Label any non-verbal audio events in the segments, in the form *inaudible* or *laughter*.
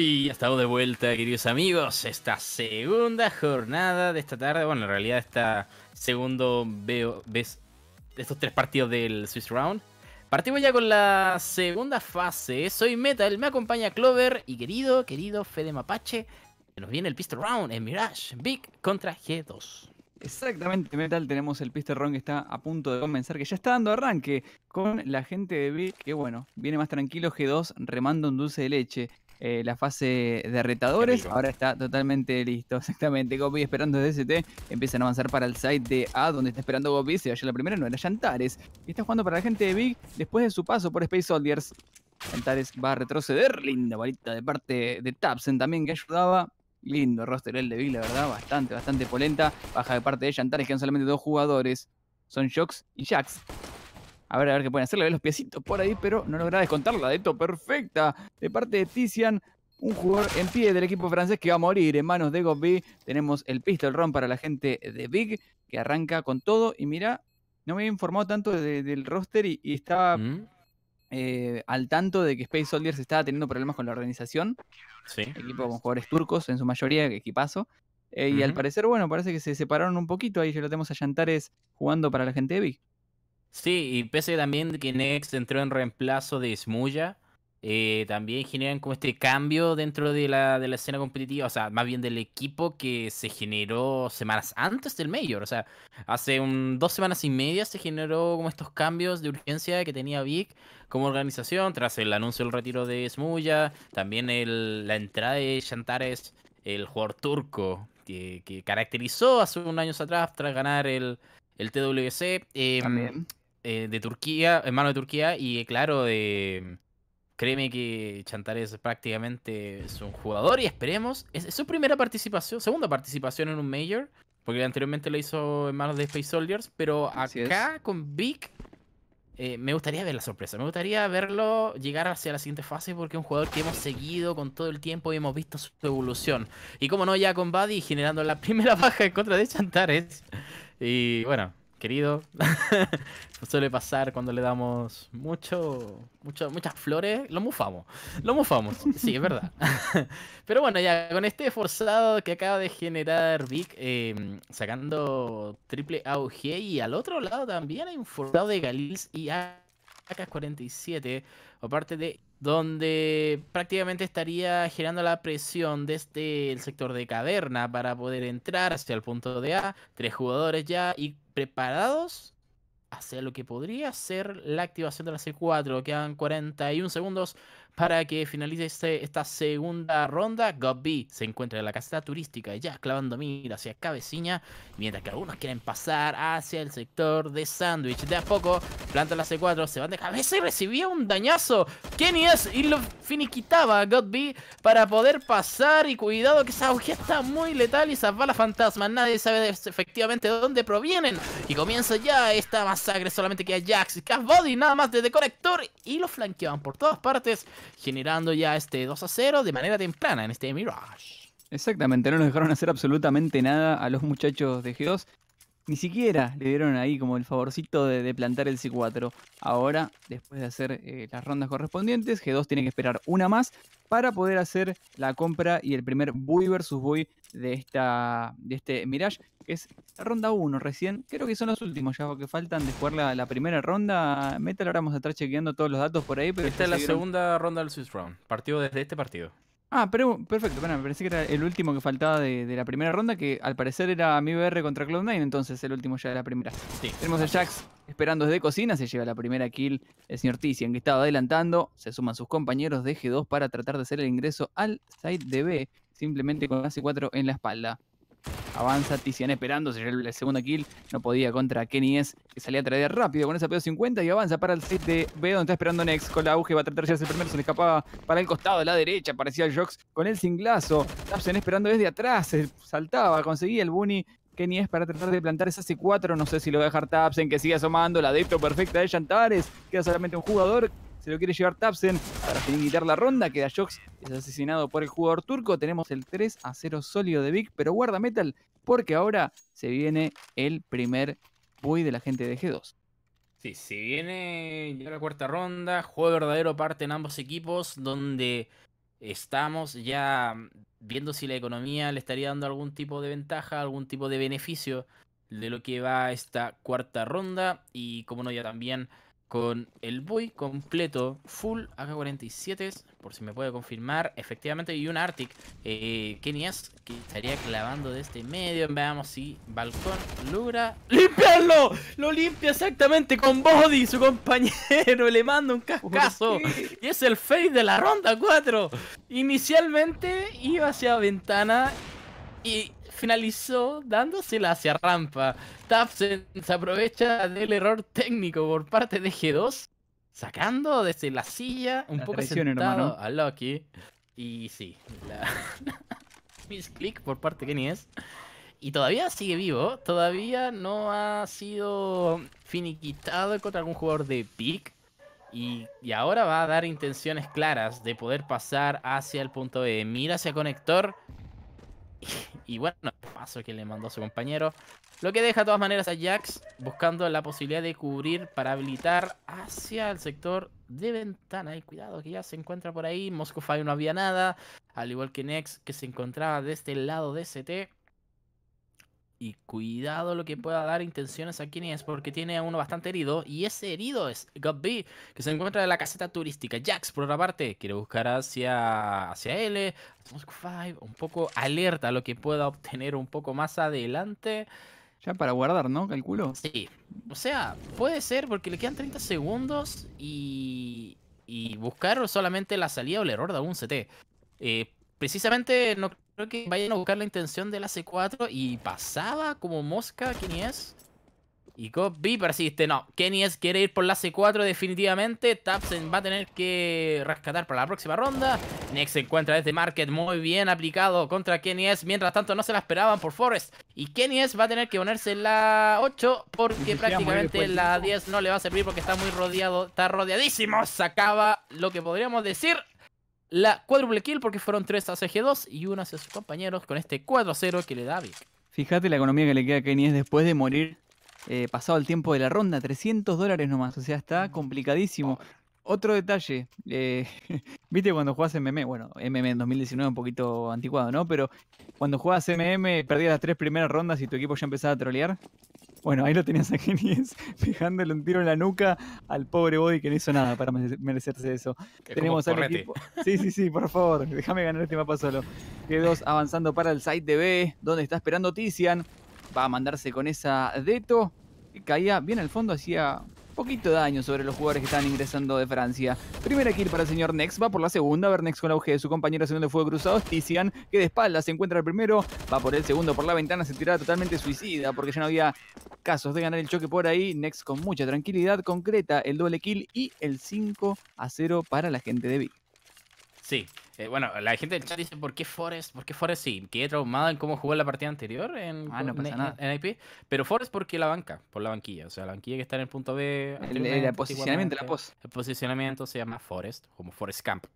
Y estamos de vuelta, queridos amigos. Esta segunda jornada de esta tarde. Bueno, en realidad esta segundo veo ves estos tres partidos del Swiss Round. Partimos ya con la segunda fase. Soy Metal, me acompaña Clover y querido, querido Fede Mapache. nos viene el Pistol Round en Mirage Big contra G2. Exactamente, Metal. Tenemos el Pistol Round que está a punto de comenzar, que ya está dando arranque con la gente de Big, que bueno, viene más tranquilo G2 remando un dulce de leche. Eh, la fase de retadores. Ahora está totalmente listo, *laughs* exactamente. Gopi esperando DST. Empiezan a avanzar para el site de A, donde está esperando Gopi. Se vaya la primera, no era Yantares. Y está jugando para la gente de Big después de su paso por Space Soldiers. Yantares va a retroceder. Linda balita de parte de Tapsen también que ayudaba. Lindo roster el de Big, la verdad. Bastante, bastante polenta. Baja de parte de Yantares, quedan solamente dos jugadores. Son Shocks y Jax. A ver, a ver qué pueden hacer. Le ve los piecitos por ahí, pero no logra descontarla. De esto, perfecta. De parte de Tizian, un jugador en pie del equipo francés que va a morir en manos de GoBi. Tenemos el pistol run para la gente de Big, que arranca con todo. Y mira, no me había informado tanto del roster y, estaba mm. eh, al tanto de que Space Soldiers estaba teniendo problemas con la organización. Sí. Equipo con jugadores turcos en su mayoría, equipazo. Eh, y al parecer, bueno, parece que se separaron un poquito. Ahí ya lo tenemos a Yantares jugando para la gente de Big. Sí, y pese también que Next entró en reemplazo de Smuya, eh, también generan como este cambio dentro de la, escena competitiva, o sea, más bien del equipo que se generó semanas antes del Major, o sea, hace un, dos semanas y media se generó como estos cambios de urgencia que tenía Vic como organización, tras el anuncio del retiro de Smuya, también el, la entrada de Chantares el jugador turco, que, caracterizó hace unos años atrás tras ganar el, el TWC. Em, también eh, de Turquía, hermano de Turquía, y claro, de créeme que Chantares prácticamente es un jugador y esperemos. Es, su primera participación, segunda participación en un Major, porque anteriormente lo hizo en manos de Space Soldiers, pero acá con Vic eh, me gustaría ver la sorpresa, me gustaría verlo llegar hacia la siguiente fase porque es un jugador que hemos seguido con todo el tiempo y hemos visto su evolución. Y como no, ya con Buddy generando la *laughs* primera baja en contra de Chantares. Y bueno, querido. *laughs* suele pasar cuando le damos mucho, mucho, muchas flores, lo mufamos. Lo mufamos, sí, es verdad. *laughs* Pero bueno, ya con este forzado que acaba de generar Vic, em, sacando triple AUG y al otro lado también hay un forzado de Galils y AK-47 aparte de donde prácticamente estaría generando la presión desde el sector de caverna para poder entrar hacia el punto de A, tres jugadores ya y preparados hacia lo que podría ser la activación de la C4. Quedan 41 segundos para que finalice este, esta segunda ronda, Gobbi se encuentra en la caseta turística ya clavando mira hacia cabecina, mientras que algunos quieren pasar hacia el sector de sándwich De a poco, planta la e C4, se van de cabeza y recibía un dañazo. Kenny es y lo finiquitaba a Godby para poder pasar. Y cuidado que esa aguja está muy letal y esas balas fantasmas, nadie sabe efectivamente de dónde provienen. Y comienza ya esta masacre, solamente queda Jax y Cash nada más desde conector y lo flanqueaban por todas partes generando ya este 2 a 0 de manera temprana en este Mirage. Exactamente, no nos dejaron hacer absolutamente nada a los muchachos de G2. Ni siquiera le dieron ahí como el favorcito de, plantar el C4. Ahora, después de hacer eh, las rondas correspondientes, G2 tiene que esperar una más para poder hacer la compra y el primer Buy versus Buy de, esta, de este Mirage, que es la ronda 1 recién. Creo que son los últimos ya que faltan de la, primera ronda. Metal, ahora vamos a estar chequeando todos los datos por ahí. Esta es la segunda ronda del Swiss Round, partido desde este partido. Ah, pero, perfecto, bueno, me parece que era el último que faltaba de, la primera ronda, que al parecer era mi BR contra Cloud9, entonces el último ya de la primera. Sí, Tenemos a Jax esperando desde cocina, se lleva la primera kill el señor Tizian, que estaba adelantando, se suman sus compañeros de G2 para tratar de hacer el ingreso al side de B, simplemente con c 4 en la espalda. Avanza, Tizian esperando, se el segundo kill. No podía contra Kenny S, que salía a traer rápido con esa p 50 y avanza para el 7 de B, donde está esperando Nex. Con la UG va a tratar de hacer el primero, se le escapaba para el costado, de la derecha. Parecía Jox con el singlazo. Tapsen esperando desde atrás, saltaba, conseguía el Bunny. Kenny es para tratar de plantar esa C4. No sé si lo va a dejar Tapsen, que sigue asomando. La adepto perfecta de Chantares. Queda solamente un jugador. Se lo quiere llevar Tapsen para finiquitar la ronda. Queda Jox, es asesinado por el jugador turco. Tenemos el 3 a 0 sólido de Vic, pero guarda Metal porque ahora se viene el primer buey de la gente de G2. Sí, se viene ya la cuarta ronda. Juego verdadero parte en ambos equipos donde estamos ya viendo si la economía le estaría dando algún tipo de ventaja, algún tipo de beneficio de lo que va esta cuarta ronda y como no ya también con el buy completo full AK-47, por si me puede confirmar, efectivamente, y un Arctic eh, Kenias que estaría clavando de este medio. Veamos si Balcón logra limpiarlo. Lo limpia exactamente con Body, su compañero. *laughs* Le manda un cascazo. Y es el face de la ronda 4. Inicialmente iba hacia ventana y finalizó dándosela hacia rampa. Tapsen se aprovecha del error técnico por parte de G2, sacando desde la silla un poco sentado a Loki. Y sí, *laughs* mis Click por parte de Kenny es. Y todavía sigue vivo, todavía no ha sido finiquitado contra algún jugador de pick. Y, y, ahora va a dar intenciones claras de poder pasar hacia el punto de Mira hacia conector *laughs* Y bueno, paso que le mandó a su compañero. Lo que deja de todas maneras a Jax buscando la posibilidad de cubrir para habilitar hacia el sector de ventana. Y cuidado que ya se encuentra por ahí. Fire no había nada. Al igual que Nex que se encontraba de este lado de ST. Y cuidado lo que pueda dar intenciones a es porque tiene a uno bastante herido. Y ese herido es B, que se encuentra en la caseta turística. Jax, por otra parte, quiere buscar hacia, hacia L, un poco alerta a lo que pueda obtener un poco más adelante. Ya para guardar, ¿no? Calculo. Sí. O sea, puede ser porque le quedan 30 segundos y, y buscar solamente la salida o el error de algún CT. Eh, precisamente no creo que vayan a buscar la intención del la C4 y pasaba como mosca, Kenies Y Copy persiste, no, Kenny quiere ir por la C4 definitivamente, Tapsen va a tener que rescatar para la próxima ronda, next se encuentra desde Market muy bien aplicado contra Kenny mientras tanto no se la esperaban por Forest. y Kenny es va a tener que ponerse la 8 porque prácticamente la 10 no le va a servir porque está muy rodeado, está rodeadísimo, sacaba lo que podríamos decir la cuádruple kill porque fueron 3 a CG2 y uno hacia sus compañeros con este 4 a 0 que le da Vic. Fíjate la economía que le queda a Kenny después de morir eh, pasado el tiempo de la ronda, 300 dólares nomás, o sea, está mm. complicadísimo. Otro detalle, eh, *laughs* viste cuando jugás MM, bueno, MM en 2019 un poquito anticuado, ¿no? Pero cuando jugabas MM perdías las tres primeras rondas y tu equipo ya empezaba a trolear. Bueno, ahí lo tenías a Genies *laughs* fijándole un tiro en la nuca al pobre Body que no hizo nada para merecerse eso. Tenemos al equipo. *laughs* Sí, sí, sí, por favor, déjame ganar este mapa solo. G2 avanzando para el site de B, donde está esperando Tizian. Va a mandarse con esa Deto. caía bien al fondo, hacía poquito daño sobre los jugadores que están ingresando de Francia. Primera kill para el señor Nex, va por la segunda, ver Nex con la auge de su compañero segundo de fuego cruzado, Tizian, que de espalda se encuentra el primero, va por el segundo por la ventana, se tirará totalmente suicida porque ya no había casos de ganar el choque por ahí. Nex con mucha tranquilidad concreta el doble kill y el 5 a 0 para la gente de B. Sí, eh, bueno, la gente del chat dice, ¿por qué Forest? ¿Por qué Forest sí? Quedé traumado en cómo jugó la partida anterior en, IP. Ah, Pero Forest porque la banca, por la banquilla. O sea, la banquilla que está en el punto B. El, posicionamiento, la pos. El posicionamiento se llama Forest, como Forest Camp.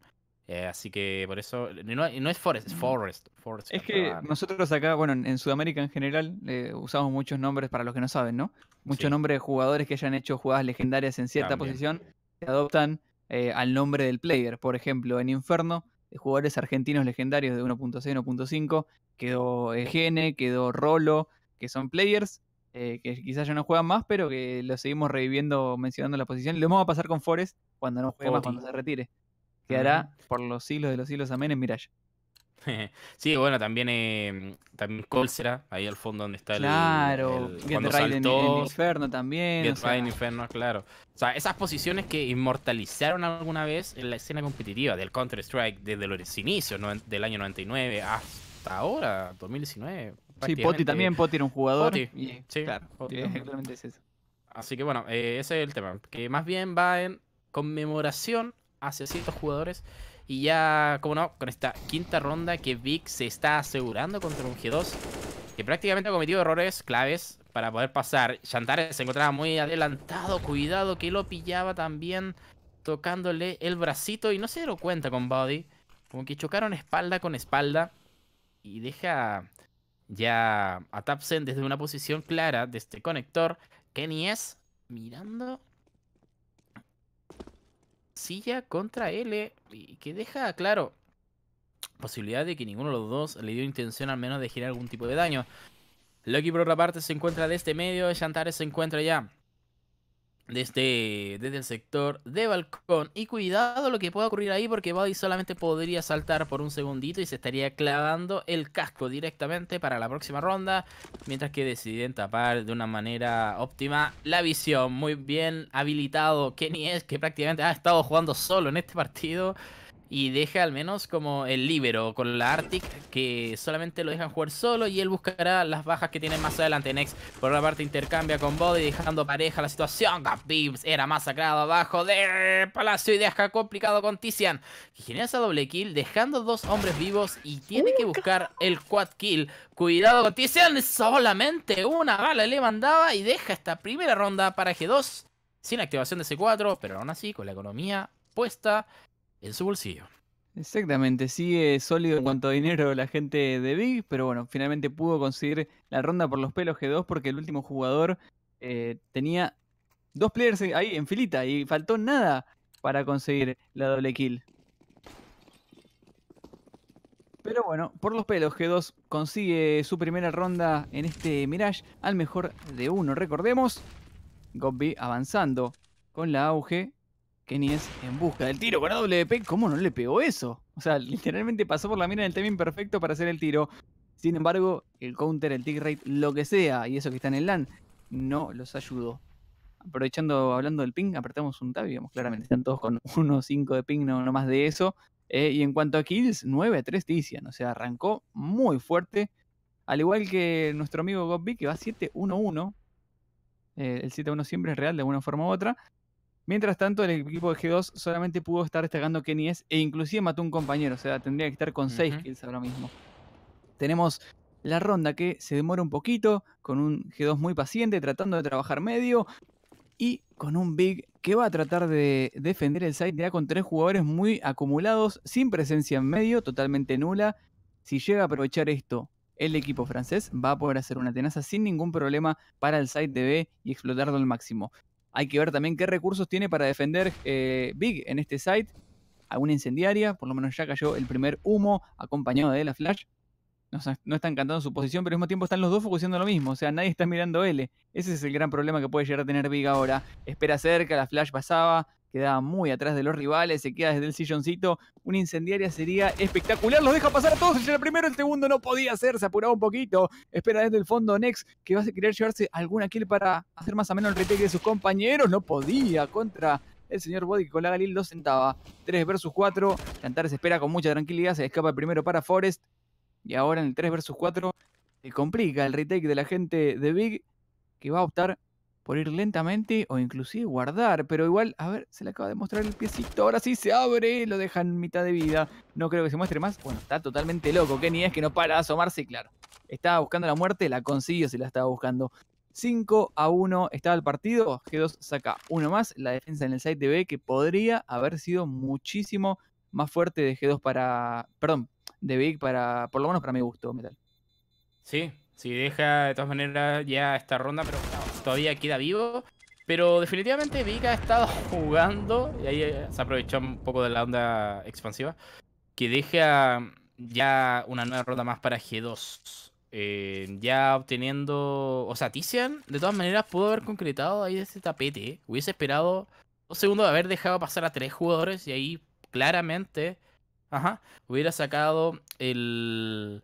Eh, así que por eso, no, es Forest, es mm. Forest. es que nosotros acá, bueno, en Sudamérica en general, eh, usamos muchos nombres para los que no saben, ¿no? Muchos nombres de jugadores que hayan hecho jugadas legendarias en cierta posición, se adoptan al nombre del player. Por ejemplo, en Inferno jugadores argentinos legendarios de 1.6, 1.5. Quedó Egene, eh, quedó Rolo, que son players eh, que quizás ya no juegan más, pero que lo seguimos reviviendo, mencionando la posición. Lo vamos a pasar con Forest cuando no juegue más, cuando se retire. Quedará por los siglos de los siglos, amén, en Mirage. *laughs* Sí, bueno, también, eh, también ahí al fondo donde está el. Claro, en, Inferno también. o Inferno, claro. O sea, esas posiciones que inmortalizaron alguna vez en la escena competitiva del Counter-Strike desde los inicios del año 99 hasta ahora, 2019. Sí, Poti también, Poti era un jugador. sí, claro, exactamente eso. Así que bueno, eh, ese es el tema, que más bien va en conmemoración hacia ciertos jugadores y ya, como no, con esta quinta ronda que Vic se está asegurando contra un G2, que prácticamente ha cometido errores claves para poder pasar. Shantar se encontraba muy adelantado, cuidado que lo pillaba también tocándole el bracito y no se dieron cuenta con Body. Como que chocaron espalda con espalda y deja ya a Tapsen desde una posición clara de este conector. Kenny es mirando Silla contra L y que deja claro posibilidad de que ninguno de los dos le dio intención al menos de girar algún tipo de daño. Loki por otra parte se encuentra de este medio, Shantares se encuentra ya desde, este, desde el sector de balcón. Y cuidado lo que pueda ocurrir ahí porque Body solamente podría saltar por un segundito y se estaría clavando el casco directamente para la próxima ronda. Mientras que deciden tapar de una manera óptima la visión. Muy bien habilitado Kenny es que prácticamente ha estado jugando solo en este partido y deja al menos como el libero con la Arctic que solamente lo dejan jugar solo y él buscará las bajas que tiene más adelante Next por la parte intercambia con Body dejando pareja la situación Beams era masacrado abajo de Palacio y deja complicado con Tizian que genera esa doble kill dejando dos hombres vivos y tiene que buscar el quad kill cuidado con Tizian solamente una bala le mandaba y deja esta primera ronda para G2 sin activación de C4 pero aún así con la economía puesta en su bolsillo. Exactamente, sigue sólido en cuanto a dinero la gente de Big, pero bueno, finalmente pudo conseguir la ronda por los pelos G2 porque el último jugador eh, tenía dos players ahí en filita y faltó nada para conseguir la doble kill. Pero bueno, por los pelos G2 consigue su primera ronda en este Mirage al mejor de uno, recordemos. Gobbi avanzando con la auge Kenny es en busca del tiro con AWP. ¿Cómo no le pegó eso? O sea, literalmente pasó por la mira en el timing perfecto para hacer el tiro. Sin embargo, el counter, el tick rate, lo que sea, y eso que está en el LAN, no los ayudó. Aprovechando, hablando del ping, apretamos un tab y claramente, están todos con 1-5 *laughs* de ping, no, más de eso. Eh, y en cuanto a kills, 9-3 Tizian, o sea, arrancó muy fuerte. Al igual que nuestro amigo Gobbi, que va 7-1-1. Eh, el 7-1 siempre es real de una forma u otra. Mientras tanto, el equipo de G2 solamente pudo estar destacando Kenny S e inclusive mató un compañero, o sea, tendría que estar con 6 kills ahora mismo. Tenemos la ronda que se demora un poquito, con un G2 muy paciente, tratando de trabajar medio, y con un Big que va a tratar de defender el site A con tres jugadores muy acumulados, sin presencia en medio, totalmente nula. Si llega a aprovechar esto, el equipo francés va a poder hacer una tenaza sin ningún problema para el site de B y explotarlo al máximo. Hay que ver también qué recursos tiene para defender eh, Big en este site. Alguna incendiaria, por lo menos ya cayó el primer humo acompañado de la flash. No, está están cantando su posición, pero al mismo tiempo están los dos focusando lo mismo. O sea, nadie está mirando L. Ese es el gran problema que puede llegar a tener Big ahora. Espera cerca, la flash pasaba, queda muy atrás de los rivales, se queda desde el silloncito. Una incendiaria sería espectacular, los deja pasar a todos. El primero, el segundo no podía hacerse. se apuraba un poquito. Espera desde el fondo Nex, que va a querer llevarse alguna kill para hacer más o menos el retake de sus compañeros. No podía contra el señor Body con la Galil lo sentaba. 3 versus 4. Cantar se espera con mucha tranquilidad. Se escapa el primero para Forest. Y ahora en el 3 versus 4 se complica el retake de la gente de Big. Que va a optar por ir lentamente o inclusive guardar, pero igual, a ver, se le acaba de mostrar el piecito, ahora sí se abre, lo deja en mitad de vida, no creo que se muestre más, bueno, está totalmente loco, ni es que no para de asomarse, claro, estaba buscando la muerte, la consiguió si la estaba buscando. 5 a 1 estaba el partido, G2 saca uno más, la defensa en el site de B que podría haber sido muchísimo más fuerte de G2 para, perdón, de Big para, por lo menos para mi gusto, Metal. Sí, sí, deja de todas maneras ya esta ronda, pero todavía queda vivo. Pero definitivamente Vika ha estado *laughs* jugando, y ahí eh, se aprovechó un poco de la onda expansiva, que deja ya una nueva ronda más para G2. Eh, ya obteniendo... O sea, Tizian de todas maneras pudo haber concretado ahí ese tapete. Hubiese esperado un segundo de haber dejado pasar a tres jugadores y ahí claramente... Ajá, hubiera sacado el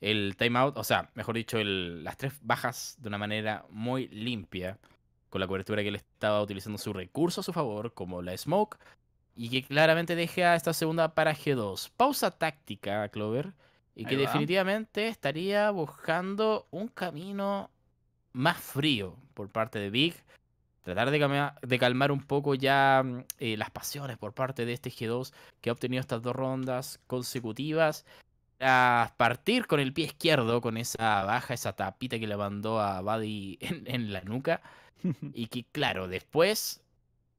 el timeout, o sea, mejor dicho, las tres bajas de una manera muy limpia, con la cobertura que él estaba utilizando su recurso a su favor, como la smoke, y que claramente deja esta segunda para G2. Pausa táctica, Clover, y que definitivamente estaría buscando un camino más frío por parte de Big. Tratar de, calmar, un poco ya mm, eh, las pasiones por parte de este G2 que ha obtenido estas dos rondas consecutivas a partir con el pie izquierdo, con esa baja, esa tapita que le mandó a Buddy *laughs* en, la nuca. *laughs* Y que, claro, después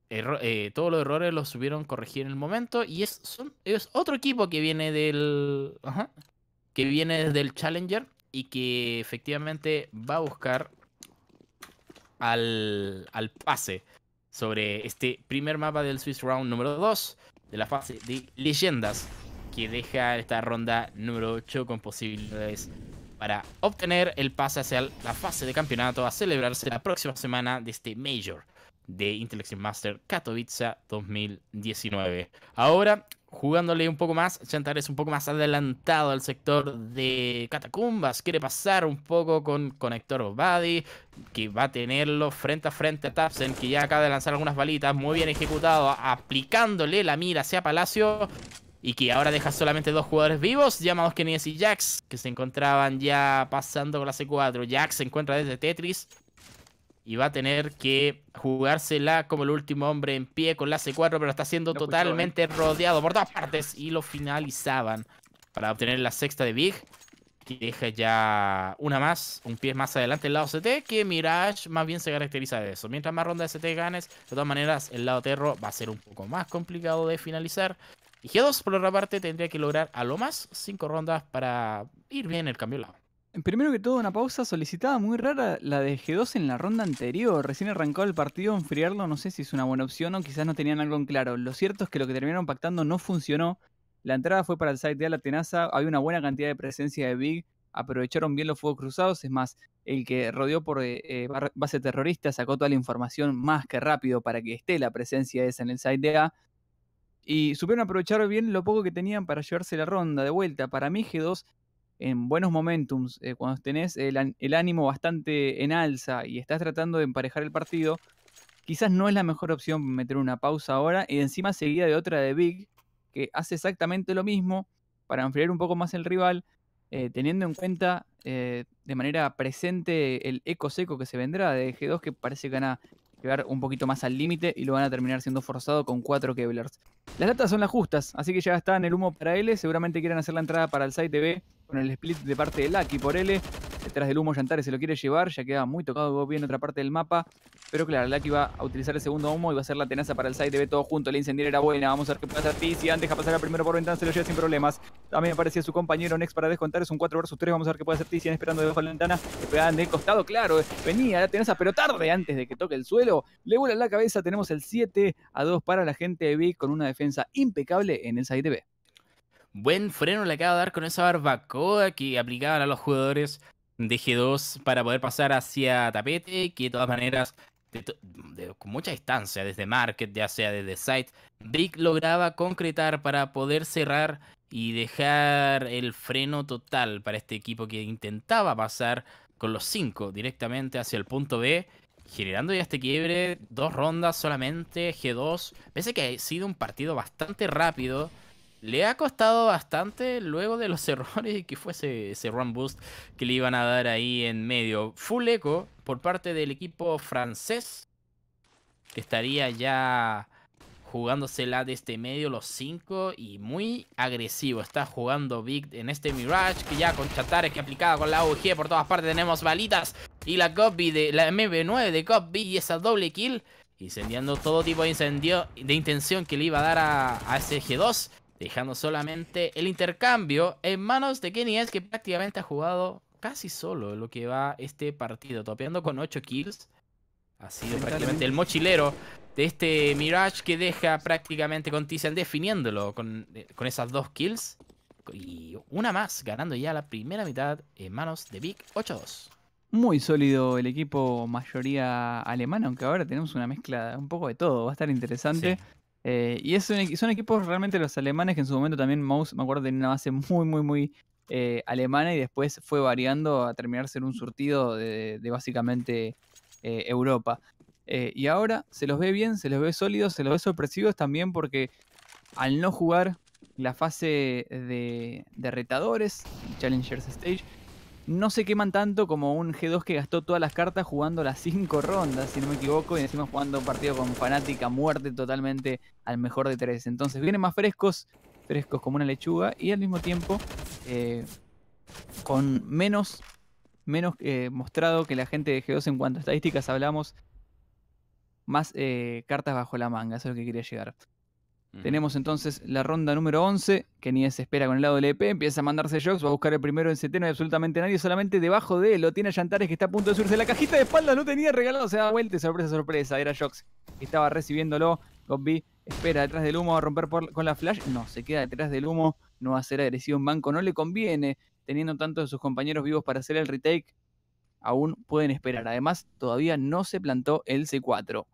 eh, todos los errores los subieron corregir en el momento. Y es, es otro equipo que viene del. Ajá, que viene desde Challenger y que efectivamente va a buscar al, al pase sobre este primer mapa del Swiss Round número 2 de la fase de leyendas que deja esta ronda número 8 con posibilidades para obtener el pase hacia la fase de campeonato a celebrarse la próxima semana de este Major de Intellection Master Katowice 2019. Ahora, jugándole un poco más, Chantar es un poco más adelantado al sector de catacumbas. Quiere pasar un poco con Conector Body, que va a tenerlo frente a frente a Tapsen, que ya acaba de lanzar algunas balitas, muy bien ejecutado, aplicándole la mira hacia Palacio y que ahora deja solamente dos jugadores vivos, llamados Kenies y Jax, que se encontraban ya pasando la c 4. Jax se encuentra desde Tetris y va a tener que jugársela como el último hombre en pie con la C4, pero está siendo totalmente rodeado por todas partes y lo finalizaban para obtener la sexta de Big. Que deja ya una más, un pie más adelante el lado CT, que Mirage más bien se caracteriza de eso. Mientras más ronda de CT ganes, de todas maneras el lado Terro va a ser un poco más complicado de finalizar. Y G2, por otra parte, tendría que lograr a lo más 5 rondas para ir bien el cambio lado. Primero que todo, una pausa solicitada muy rara, la de G2 en la ronda anterior. Recién arrancó el partido, enfriarlo no sé si es una buena opción o quizás no tenían algo en claro. Lo cierto es que lo que terminaron pactando no funcionó. La entrada fue para el site de a la tenaza, había una buena cantidad de presencia de Big, aprovecharon bien los fuegos cruzados, es más, el que rodeó por eh, eh, base terrorista sacó toda la información más que rápido para que esté la presencia esa en el site de A, y supieron aprovechar bien lo poco que tenían para llevarse la ronda de vuelta. Para mí, G2, en buenos momentums, eh, cuando tenés el, ánimo bastante en alza y estás tratando de emparejar el partido, quizás no es la mejor opción meter una pausa ahora. Y encima seguida de otra de Big, que hace exactamente lo mismo para enfriar un poco más el rival, eh, teniendo en cuenta eh, de manera presente el eco seco que se vendrá de G2, que parece que llegar un poquito más al límite y lo van a terminar siendo forzado con cuatro Kevlers. Las latas son las justas, así que ya está en el humo para L. Seguramente quieren hacer la entrada para el site B con el split de parte de Lucky por L. Detrás del humo Yantares se lo quiere llevar, ya queda muy tocado bien en otra parte del mapa. Pero claro, que iba a utilizar el segundo humo y va a ser la tenaza para el side B todo junto. La incendiaria era buena, vamos a ver qué puede hacer Tizian. Deja pasar al primero por ventana, se lo lleva sin problemas. También aparecía su compañero Nex para descontar, es un 4 versus 3, vamos a ver qué puede hacer Tizian esperando debajo de la ventana. Le pegaban de costado, claro, venía la tenaza, pero tarde antes de que toque el suelo. Le vuela la cabeza, tenemos el 7 a 2 para la gente de B con una defensa impecable en el side B. Buen freno le acaba de dar con esa barbacoa que aplicaban a los jugadores de G2 para poder pasar hacia tapete, que de todas maneras, con mucha distancia, desde market, ya sea desde site, Brick lograba concretar para poder cerrar y dejar el freno total para este equipo que intentaba pasar con los 5 directamente hacia el punto B, generando ya este quiebre, dos rondas solamente, G2, pese que ha sido un partido bastante rápido le ha costado bastante luego de los *laughs* errores que fue ese, run boost que le iban a dar ahí en medio. Full eco por parte del equipo francés, que estaría ya jugándosela este medio los 5 y muy agresivo. Está jugando Big en este Mirage, que ya con Chatares que aplicaba con la UG por todas partes tenemos balitas. Y la de la MB9 de Copy y esa doble kill. Incendiando todo tipo de incendio de intención que le iba a dar a, a ese G2 dejando solamente el intercambio en manos de Kenny es que prácticamente ha jugado casi solo lo que va este partido, topeando con 8 kills. Ha sido prácticamente el mochilero de este Mirage que deja prácticamente con Tizen definiéndolo con, eh, con esas dos kills. Y una más, ganando ya la primera mitad en manos de Big 8-2. Muy sólido el equipo mayoría alemana, aunque ahora tenemos una mezcla un poco de todo. Va a estar interesante. Eh, y son equipos realmente los alemanes que en su momento también mouse me acuerdo, tenía una base muy, muy, muy eh, alemana y después fue variando a terminar ser un surtido de, básicamente eh, Europa. y ahora se los ve bien, se los ve sólidos, se los ve sorpresivos también porque al no jugar la fase de, de retadores, Challengers Stage, no se queman tanto como un G2 que gastó todas las cartas jugando las 5 rondas, si no me equivoco, y encima jugando un partido con fanática muerte totalmente al mejor de 3. Entonces vienen más frescos, frescos como una lechuga, y al mismo tiempo eh, con menos, menos eh, mostrado que la gente de G2 en cuanto a estadísticas hablamos, más eh, cartas bajo la manga, eso es lo que quería llegar. Tenemos entonces la ronda número 11, que ni se espera con el lado del EP, empieza a mandarse Jocks. va a buscar el primero en CT, no hay absolutamente nadie, solamente debajo de él lo tiene a Yantares que está a punto de subirse. La cajita de espalda no tenía regalado, se da vuelta, sorpresa, sorpresa, era Jocks. que estaba recibiéndolo. Gobbi espera detrás del humo, va a romper con la flash, no, se queda detrás del humo, no va a ser agresivo en banco, no le conviene, teniendo tantos de sus compañeros vivos para hacer el retake, aún pueden esperar. Además, todavía no se plantó el C4.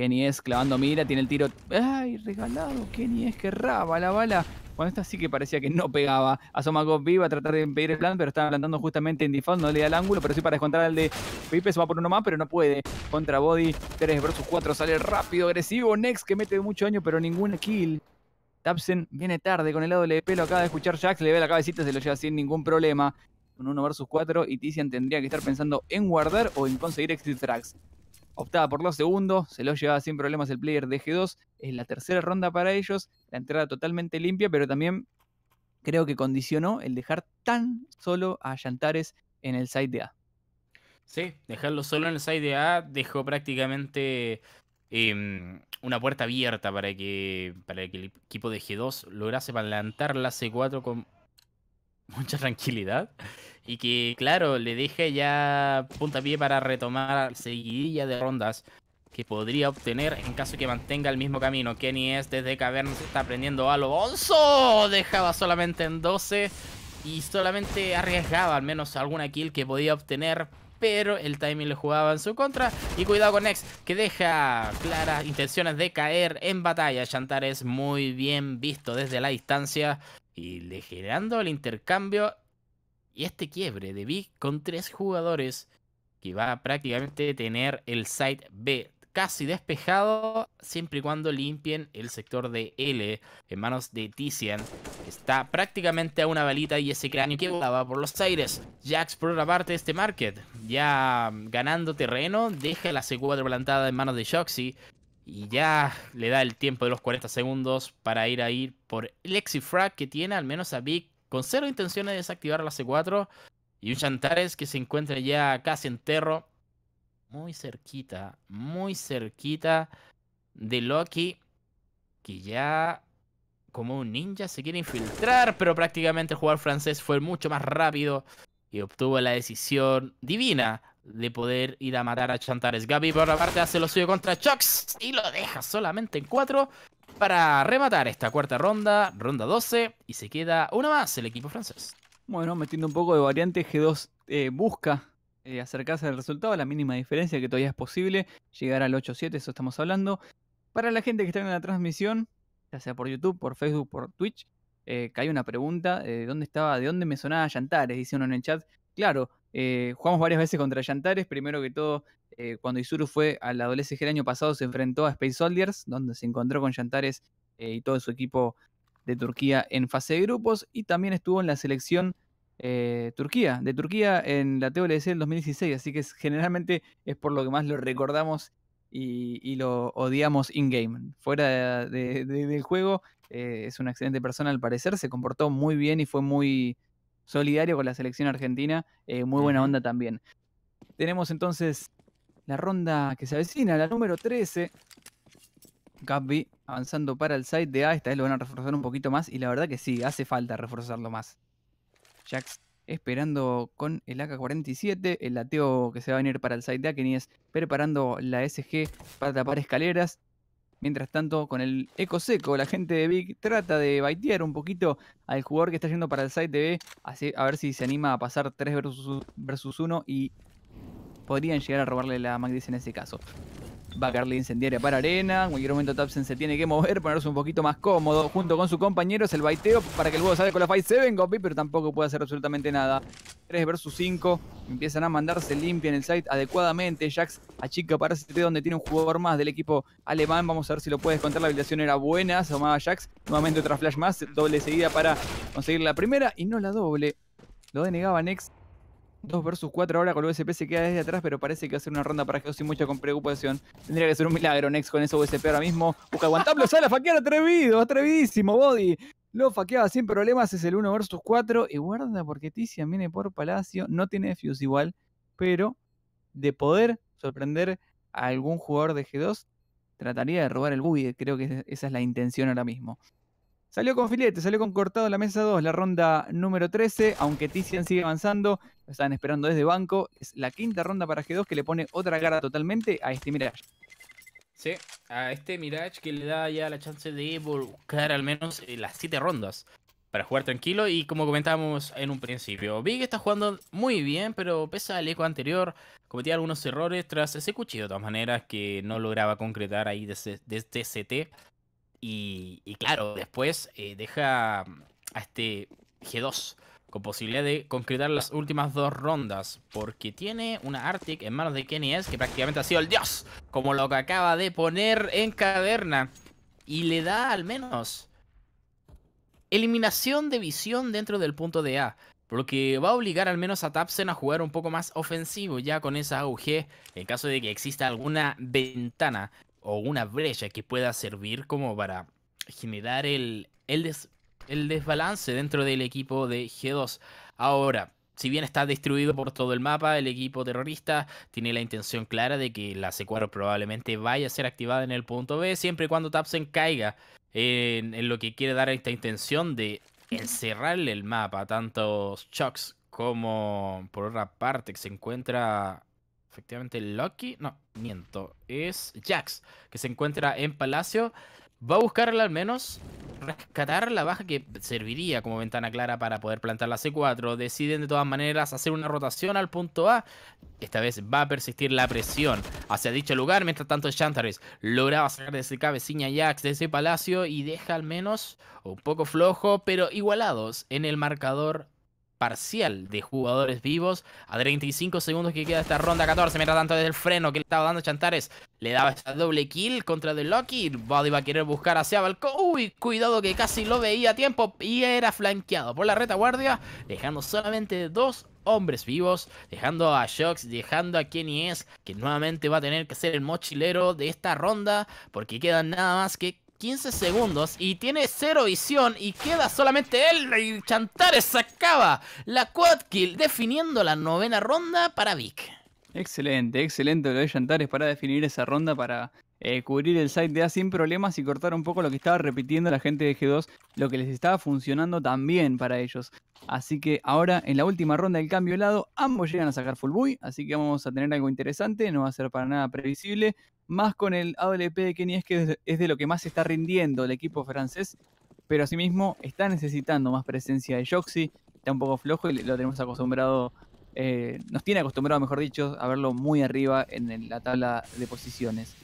Kenny es clavando mira, tiene el tiro. ¡Ay, regalado! Kenny es que raba la bala. Bueno, esta sí que parecía que no pegaba. Asoma viva a tratar de impedir el plan, pero estaba plantando justamente en default. No le da el ángulo, pero sí para descontar al de Pipe. Se va por uno más, pero no puede. Contra Body, 3 versus 4. Sale rápido, agresivo. Next que mete mucho daño, pero ningún kill. Tapsen viene tarde con el lado de pelo. acaba de escuchar Jax. Le ve la cabecita, se lo lleva sin ningún problema. Con 1 versus 4 y Tizian tendría que estar pensando en guardar o en conseguir exit tracks optaba por lo segundo, se lo llevaba sin problemas el player de G2. Es la tercera ronda para ellos, la entrada totalmente limpia, pero también creo que condicionó el dejar tan solo a Yantares en el side de A. Sí, dejarlo solo en el side de A dejó prácticamente em, una puerta abierta para que, para el equipo de G2 lograse plantar la C4 con mucha tranquilidad y que, claro, le dije ya puntapié para retomar seguidilla de rondas que podría obtener en caso que mantenga el mismo camino. Kenny es desde cavernos está aprendiendo a lo Dejaba solamente en 12 y solamente arriesgaba al menos alguna kill que podía obtener. Pero el timing le jugaba en su contra. Y cuidado con Nex, que deja claras intenciones de caer en batalla. Chantar es muy bien visto desde la distancia. Y le generando el intercambio y este quiebre de Big con tres jugadores que va a prácticamente tener el site B casi despejado, siempre y cuando limpien el sector de L en manos de Tizian. Está prácticamente a una balita y ese cráneo que volaba por los aires. Jax, por otra parte, este market, ya ganando terreno, deja la C4 plantada en manos de Shoxy. Y ya le da el tiempo de los 40 segundos para ir a ir por el Exifrag que tiene al menos a Big con cero intenciones de desactivar la C4 y un Chantares que se encuentra ya casi enterro, muy cerquita, muy cerquita de Loki, que ya como un ninja se quiere infiltrar, pero prácticamente el jugador francés fue mucho más rápido y obtuvo la decisión divina de poder ir a matar a Chantares. Gabi por la parte hace lo suyo contra Chucks y lo deja solamente en cuatro para rematar esta cuarta ronda, ronda 12, y se queda una más el equipo francés. Bueno, metiendo un poco de variante, G2 eh, busca eh, acercarse al resultado, la mínima diferencia que todavía es posible, llegar al 8-7, eso estamos hablando. Para la gente que está en la transmisión, ya sea por YouTube, por Facebook, por Twitch, eh, una pregunta, eh, ¿dónde estaba, de dónde me sonaba Yantares? Dice uno en el chat. Claro, eh, jugamos varias veces contra Yantares. Primero que todo, eh, cuando Isuru fue a la adolescencia el año pasado, se enfrentó a Space Soldiers, donde se encontró con Yantares eh, y todo su equipo de Turquía en fase de grupos. Y también estuvo en la selección Turquía, de Turquía en la TLC del 2016. Así que generalmente es por lo que más lo recordamos y, lo odiamos in-game. Fuera del juego, es una excelente persona al parecer. Se comportó muy bien y fue muy solidario con la selección argentina, eh, muy buena onda también. Tenemos entonces la ronda que se avecina, la número 13. Gabby avanzando para el site de A, esta vez lo van a reforzar un poquito más y la verdad que sí, hace falta reforzarlo más. Jax esperando con el AK-47, el lateo que se va a venir para el site de A, que ni es preparando la SG para tapar escaleras. Mientras tanto, con el eco seco, la gente de Big trata de baitear un poquito al jugador que está yendo para el site TV, a ver si se anima a pasar 3 versus, versus 1 y podrían llegar a robarle la Magdis en ese caso. Va a caer la incendiaria para arena. En cualquier momento Tapsen se tiene que mover, ponerse un poquito más cómodo. Junto con sus compañeros, el baiteo para que el juego sale con la Fight 7 copy, pero tampoco puede hacer absolutamente nada. 3 versus 5. Empiezan a mandarse en el site adecuadamente. Jax achica para CT donde tiene un jugador más del equipo alemán. Vamos a ver si lo puede descontar. La habilitación era buena. Se tomaba Jax. Nuevamente otra flash más. Doble seguida para conseguir la primera y no la doble. Lo denegaba Next. 2 versus 4 ahora con el USP se queda desde atrás, pero parece que va a ser una ronda para G2 sin mucha preocupación. Tendría que ser un milagro Nex con ese USP ahora mismo. Busca aguantarlo, sale a faquear atrevido, atrevidísimo, Body. Lo faqueaba sin problemas, es el 1 vs 4. Y guarda porque Tizian viene por Palacio, no tiene Fuse igual, pero de poder sorprender a algún jugador de G2, trataría de robar el buggy. Creo que esa es la intención ahora mismo. Salió con filete, salió con cortado la mesa 2, la ronda número 13, aunque Tizian sigue avanzando estaban esperando desde banco. Es la quinta ronda para G2 que le pone otra cara totalmente a este Mirage. Sí, a este Mirage que le da ya la chance de buscar al menos eh, las siete rondas para jugar tranquilo y como comentábamos en un principio, Big está jugando muy bien, pero pese al eco anterior, cometía algunos errores tras ese cuchillo de todas maneras que no lograba concretar ahí desde, desde este CT. Y, claro, después eh, deja mm, a este G2 con posibilidad de concretar las últimas dos rondas, porque tiene una Arctic en manos de Kenny S, que prácticamente ha sido el dios, como lo que acaba de poner en caverna, y le da al menos eliminación de visión dentro del punto de A, porque va a obligar al menos a Tapsen a jugar un poco más ofensivo ya con esa AUG, en caso de que exista alguna ventana o una brecha que pueda servir como para generar el, el, des, el desbalance dentro del equipo de G2. Ahora, si bien está destruido por todo el mapa, el equipo terrorista tiene la intención clara de que la C4 probablemente vaya a ser activada en el punto B, siempre y cuando Tapsen caiga en, lo que quiere dar esta intención de encerrarle el mapa, tanto Chucks como por otra parte que se encuentra efectivamente Lucky, no, miento, es Jax, que se encuentra en Palacio va a buscarla al menos rescatar la baja que serviría como ventana clara para poder plantar la C4. Deciden de todas maneras hacer una rotación al punto A. Esta vez va a persistir la presión hacia dicho lugar. Mientras tanto, Chantares lograba sacar de ese cabecilla Jax de ese palacio y deja al menos un poco flojo, pero igualados en el marcador parcial de jugadores vivos a 35 segundos que queda esta ronda 14. Mientras tanto, desde el freno que le estaba dando Chantares, le daba esta doble kill contra The Lucky. Body va a querer buscar hacia Balcón. Uy, cuidado que casi lo veía a tiempo y era flanqueado por la retaguardia, dejando solamente dos hombres vivos, dejando a Shox, dejando a Kenny es, que nuevamente va a tener que ser el mochilero de esta ronda, porque quedan nada más que 15 segundos y tiene cero visión y queda solamente él y Chantares acaba la quad kill definiendo la novena ronda para Vic. Excelente, excelente lo de Chantares para definir esa ronda para eh, cubrir el site de A sin problemas y cortar un poco lo que estaba repitiendo la gente de G2, lo que les estaba funcionando también para ellos. Así que ahora en la última ronda del cambio de lado, ambos llegan a sacar full buy, así que vamos a tener algo interesante, no va a ser para nada previsible. Más con el AWP de Kenny que es de lo que más está rindiendo el equipo francés, pero asimismo está necesitando más presencia de Joxy, está un poco flojo y lo tenemos acostumbrado eh, nos tiene acostumbrado, mejor dicho, a verlo muy arriba en la tabla de posiciones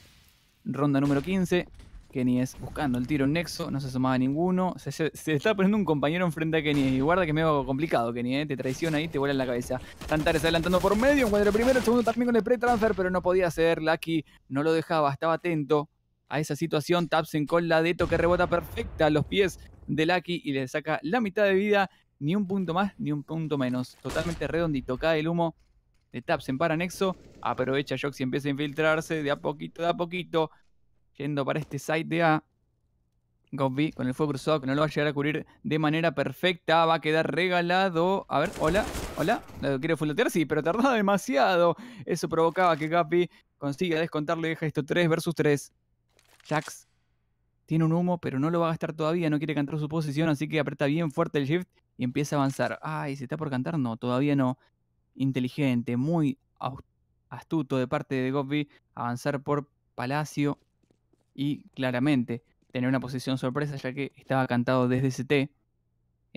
ronda número 15. es buscando el tiro en nexo, no se asomaba ninguno. Se, está poniendo un compañero enfrente a Kenny. Y guarda que me va complicado, Kenny eh. Te traiciona ahí, te vuela en la cabeza. Tantares adelantando por medio, el primero, el segundo también con el pre-transfer, pero no podía ser. Lucky no lo dejaba, estaba atento a esa situación. Tapsen con la de que rebota perfecta a los pies de Lucky y le saca la mitad de vida. Ni un punto más, ni un punto menos. Totalmente redondito. Cae el humo de en para Nexo. Aprovecha Jox y empieza a infiltrarse de a poquito, de a poquito. Yendo para este site de A. Gopi con el fuego cruzado que no lo va a llegar a cubrir de manera perfecta. Va a quedar regalado. A ver, hola, hola. ¿Lo quiere fullotear? Sí, pero tardaba demasiado. Eso provocaba que Gapi consiga descontarle. Deja esto 3 versus 3. Jax tiene un humo, pero no lo va a gastar todavía. No quiere cantar su posición, así que aprieta bien fuerte el shift y empieza a avanzar. Ay, ¿se está por cantar? No, todavía no inteligente, muy astuto de parte de Gobbi avanzar por Palacio y claramente tener una posición sorpresa ya que estaba cantado desde CT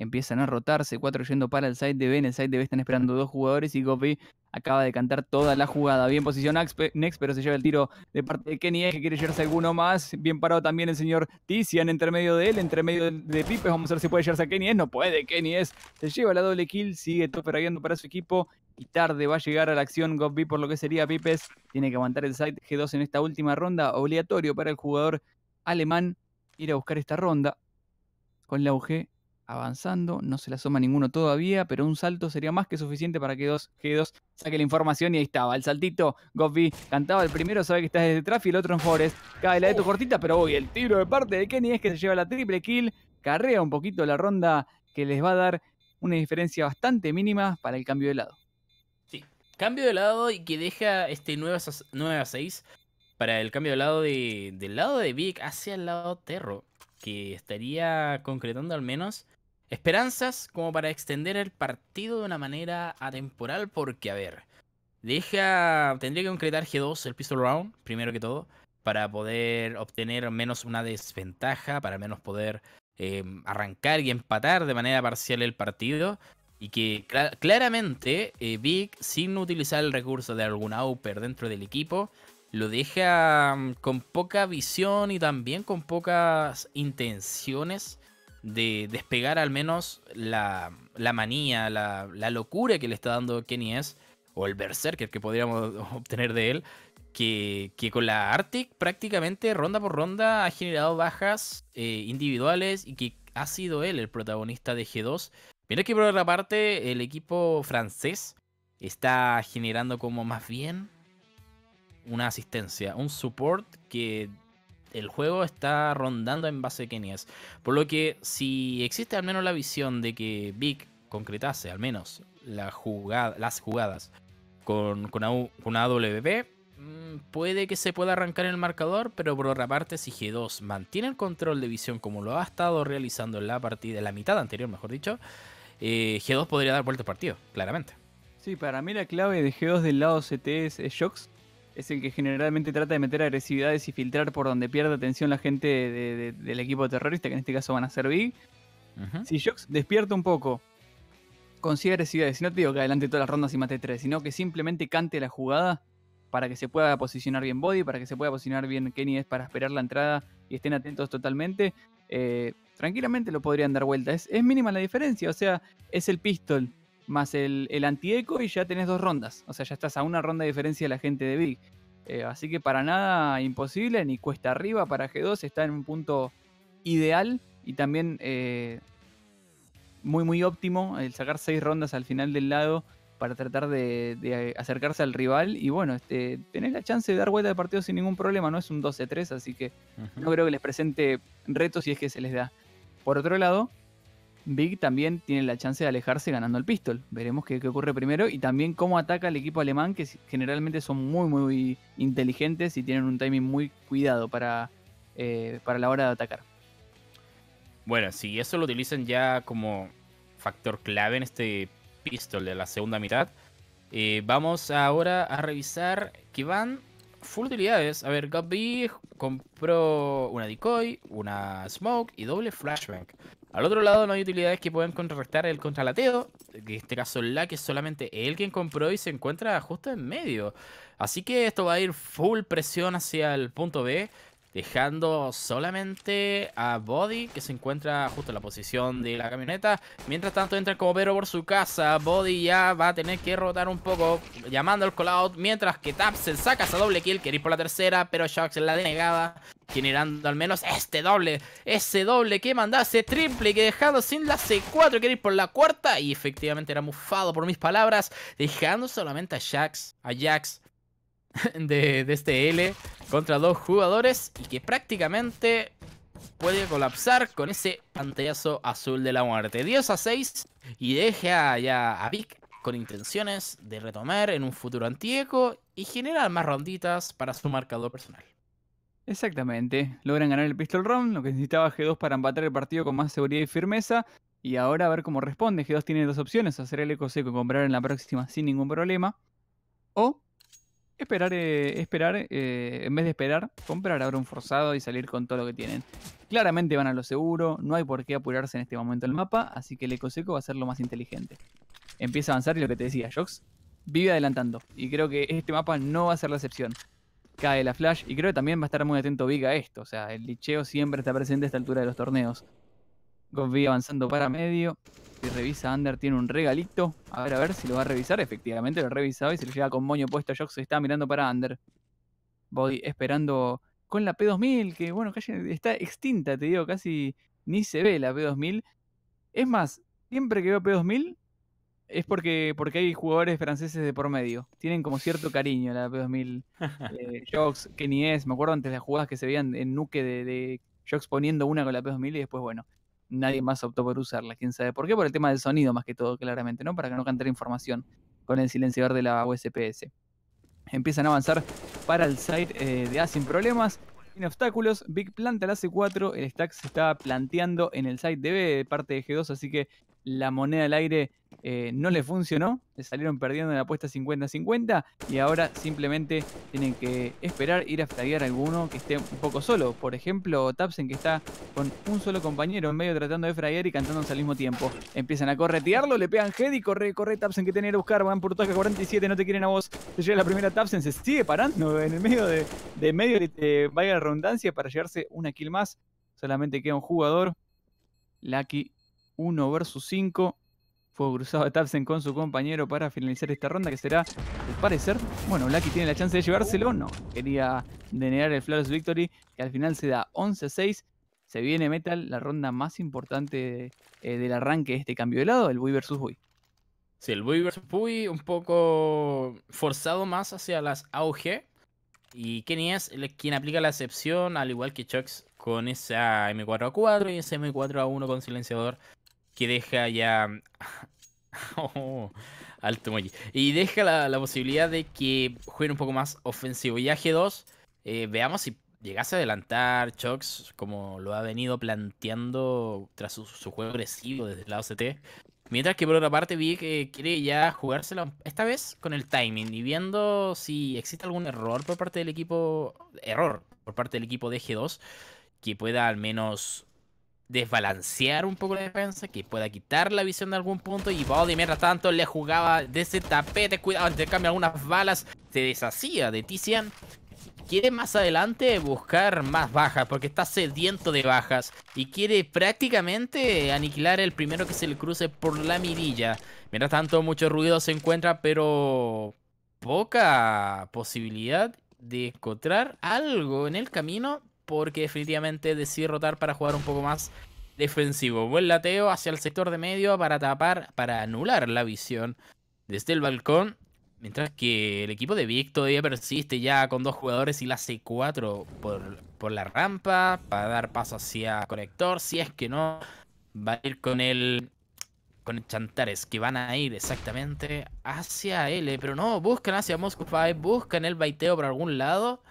empiezan a rotarse, cuatro yendo para el side de B, en el side de B están esperando dos jugadores y Gopi acaba de cantar toda la jugada. Bien posición Next, pero se lleva el tiro de parte de Kenny que quiere llevarse alguno más. Bien parado también el señor Tizian entre medio de él, entre medio de Pipes. Vamos a ver si puede llevarse a Kenny No puede, Kenny Se lleva la doble kill, sigue Topper para su equipo y tarde va a llegar a la acción Gobi por lo que sería Pipes. Tiene que aguantar el side G2 en esta última ronda, obligatorio para el jugador alemán ir a buscar esta ronda con la UG avanzando, no se le asoma ninguno todavía, pero un salto sería más que suficiente para que G2 saque la información y ahí estaba. El saltito, Goffy cantaba el primero, sabe que está desde traffic. y el otro en Forest. Cae la de tu cortita, pero hoy el tiro de parte de Kenny es que se lleva la triple kill, carrea un poquito la ronda que les va a dar una diferencia bastante mínima para el cambio de lado. Sí, cambio de lado y que deja este 9 a 6 para el cambio de lado de, del lado de Vic hacia el lado Terro, que estaría concretando al menos esperanzas como para extender el partido de una manera atemporal, porque, a ver, deja, tendría que concretar G2 el pistol round, primero que todo, para poder obtener menos una desventaja, para menos poder eh, arrancar y empatar de manera parcial el partido. Y que claramente Big, eh, sin utilizar el recurso de algún Auper dentro del equipo, lo deja mm, con poca visión y también con pocas intenciones de despegar al menos la, manía, la, locura que le está dando Kenny o el berserker que podríamos *laughs* obtener de él, que, con la Arctic prácticamente ronda por ronda ha generado bajas eh, individuales y que ha sido él el protagonista de G2. Mira que por otra parte el equipo francés está generando como más bien una asistencia, un support que el juego está rondando en base a Kenias. Por lo que si existe al menos la visión de que Big concretase al menos las jugadas con, con, AWP, mm, puede que se pueda arrancar el marcador, pero por otra parte, si G2 mantiene el control de visión como lo ha estado realizando en la partida, en la mitad anterior, mejor dicho, eh, G2 podría dar vuelta al partido, claramente. Sí, para mí la clave de G2 del lado CT es, Shocks es el que generalmente trata de meter agresividades y filtrar por donde pierde atención la gente del equipo terrorista, que en este caso van a ser Big. Si Jox despierta un poco, consigue agresividades, no te digo que adelante todas las rondas y mate tres, sino que simplemente cante la jugada para que se pueda posicionar bien Body, para que se pueda posicionar bien Kenny es para esperar la entrada y estén atentos totalmente. Eh, tranquilamente lo podrían dar vuelta. es mínima la diferencia, o sea, es el pistol más el, el antieco y ya tenés dos rondas. O sea, ya estás a una ronda de diferencia de la gente de Big. Eh, así que para nada imposible, ni cuesta arriba para G2, está en un punto ideal y también eh, muy muy óptimo el sacar seis rondas al final del lado para tratar de, acercarse al rival y bueno, este, tenés la chance de dar vuelta de partido sin ningún problema, no es un 12-3, así que no creo que les presente retos si es que se les da. Por otro lado, Big también tiene la chance de alejarse ganando el pistol. Veremos qué, ocurre primero y también cómo ataca el equipo alemán, que generalmente son muy, muy inteligentes y tienen un timing muy cuidado para, eh, para la hora de atacar. Bueno, si eso lo utilizan ya como factor clave en este pistol de la segunda mitad, eh, vamos ahora a revisar que van full utilidades. A ver, Gabi compró una decoy, una smoke y doble flashbang. Al otro lado no hay utilidades que puedan contrarrestar el contralateo, en este caso la que es solamente él quien compró y se encuentra justo en medio. Así que esto va a ir full presión hacia el punto B dejando solamente a Body, que se encuentra justo en la posición de la camioneta. Mientras tanto entra como pero por su casa, Body ya va a tener que rotar un poco, llamando al call mientras que Tapsen saca esa doble kill, quiere ir por la tercera, pero en la denegada, generando al menos este doble, ese doble que mandase triple, que dejando sin la C4, Quiere ir por la cuarta, y efectivamente era mufado por mis palabras, dejando solamente a Jax, a Jax *laughs* de, este L contra dos jugadores y que prácticamente puede colapsar con ese pantallazo azul de la muerte. 10 a 6 y deja ya a Vic con intenciones de retomar en un futuro antieco y generar más ronditas para su marcador personal. Exactamente, logran ganar el pistol round, lo que necesitaba G2 para empatar el partido con más seguridad y firmeza. Y ahora a ver cómo responde. G2 tiene dos opciones: hacer el eco seco y comprar en la próxima sin ningún problema, o Esperar, eh, esperar, eh, en vez de esperar, comprar ahora un forzado y salir con todo lo que tienen. Claramente van a lo seguro, no hay por qué apurarse en este momento el mapa, así que el ecoseco va a ser lo más inteligente. Empieza a avanzar y lo que te decía, Jox, vive adelantando. Y creo que este mapa no va a ser la excepción. Cae la flash y creo que también va a estar muy atento viga a esto. O sea, el licheo siempre está presente a esta altura de los torneos. Con avanzando para medio. Y revisa Under, tiene un regalito. A ver, a ver si lo va a revisar. Efectivamente, lo revisado y se lo llega con moño puesto. a Se está mirando para Under. Body esperando con la P2000, que bueno, está extinta, te digo, casi ni se ve la P2000. Es más, siempre que veo P2000 es porque, porque hay jugadores franceses de por medio. Tienen como cierto cariño la P2000. *laughs* eh, que ni es. Me acuerdo antes de las jugadas que se veían en nuque de, de poniendo una con la P2000 y después, bueno, nadie más optó por usarla, quién sabe por qué, por el tema del sonido más que todo, claramente, ¿no? Para que no cantara información con el silenciador de la USPS. Empiezan a avanzar para el site eh, de A sin problemas, sin obstáculos. Big planta el ac 4 el stack se está planteando en el site de B, de parte de G2, así que la moneda al aire eh, no le funcionó, le salieron perdiendo en la apuesta 50-50 y ahora simplemente tienen que esperar ir a fraguear alguno que esté un poco solo. Por ejemplo, Tapsen que está con un solo compañero en medio tratando de fraguear y cantándose al mismo tiempo. Empiezan a corretearlo, le pegan head y corre, corre Tapsen que tiene que buscar, van por toque 47, no te quieren a vos. Se llega la primera Tapsen, se sigue parando en el medio de, medio de vaya redundancia para llevarse una kill más. Solamente queda un jugador. Lucky 1 versus 5. Fue cruzado de Tapsen con su compañero para finalizar esta ronda que será, al parecer, bueno, Lucky tiene la chance de llevárselo. No, quería denegar el Flawless Victory que al final se da 11-6. Se viene Metal, la ronda más importante eh, del arranque de este cambio de lado, el Bui versus Bui. Sí, el Bui versus Bui un poco forzado más hacia las Auge Y Kenny es quien aplica la excepción, al igual que Chucks, con esa M4A4 y ese M4A1 con silenciador que deja ya... Mm, *laughs* oh, alto Y deja la, posibilidad de que juegue un poco más ofensivo. Y g 2 eh, veamos si llegase a adelantar Chox, como lo ha venido planteando tras su, juego agresivo desde el lado CT. Mientras que por otra parte vi que eh, quiere ya jugársela esta vez con el timing y viendo si existe algún error por parte del equipo, error por parte del equipo de G2 que pueda al menos desbalancear un poco la defensa, que pueda quitar la visión de algún punto. Y Body, mientras tanto, le jugaba de ese tapete, cuidado, cambio algunas balas, se deshacía de Tizian. Quiere más adelante buscar más bajas, porque está sediento de bajas. Y quiere prácticamente aniquilar el primero que se le cruce por la mirilla. Mientras tanto, mucho ruido se encuentra, pero poca posibilidad de encontrar algo en el camino porque definitivamente decide rotar para jugar un poco más defensivo. Buen lateo hacia el sector de medio para tapar, para anular la visión desde el balcón. Mientras que el equipo de Vic todavía persiste ya con dos jugadores y la C4 por, la rampa para dar paso hacia Conector. Si es que no, va a ir con el con el Chantares, que van a ir exactamente hacia L, pero no, buscan hacia Moscow buscan el baiteo por algún lado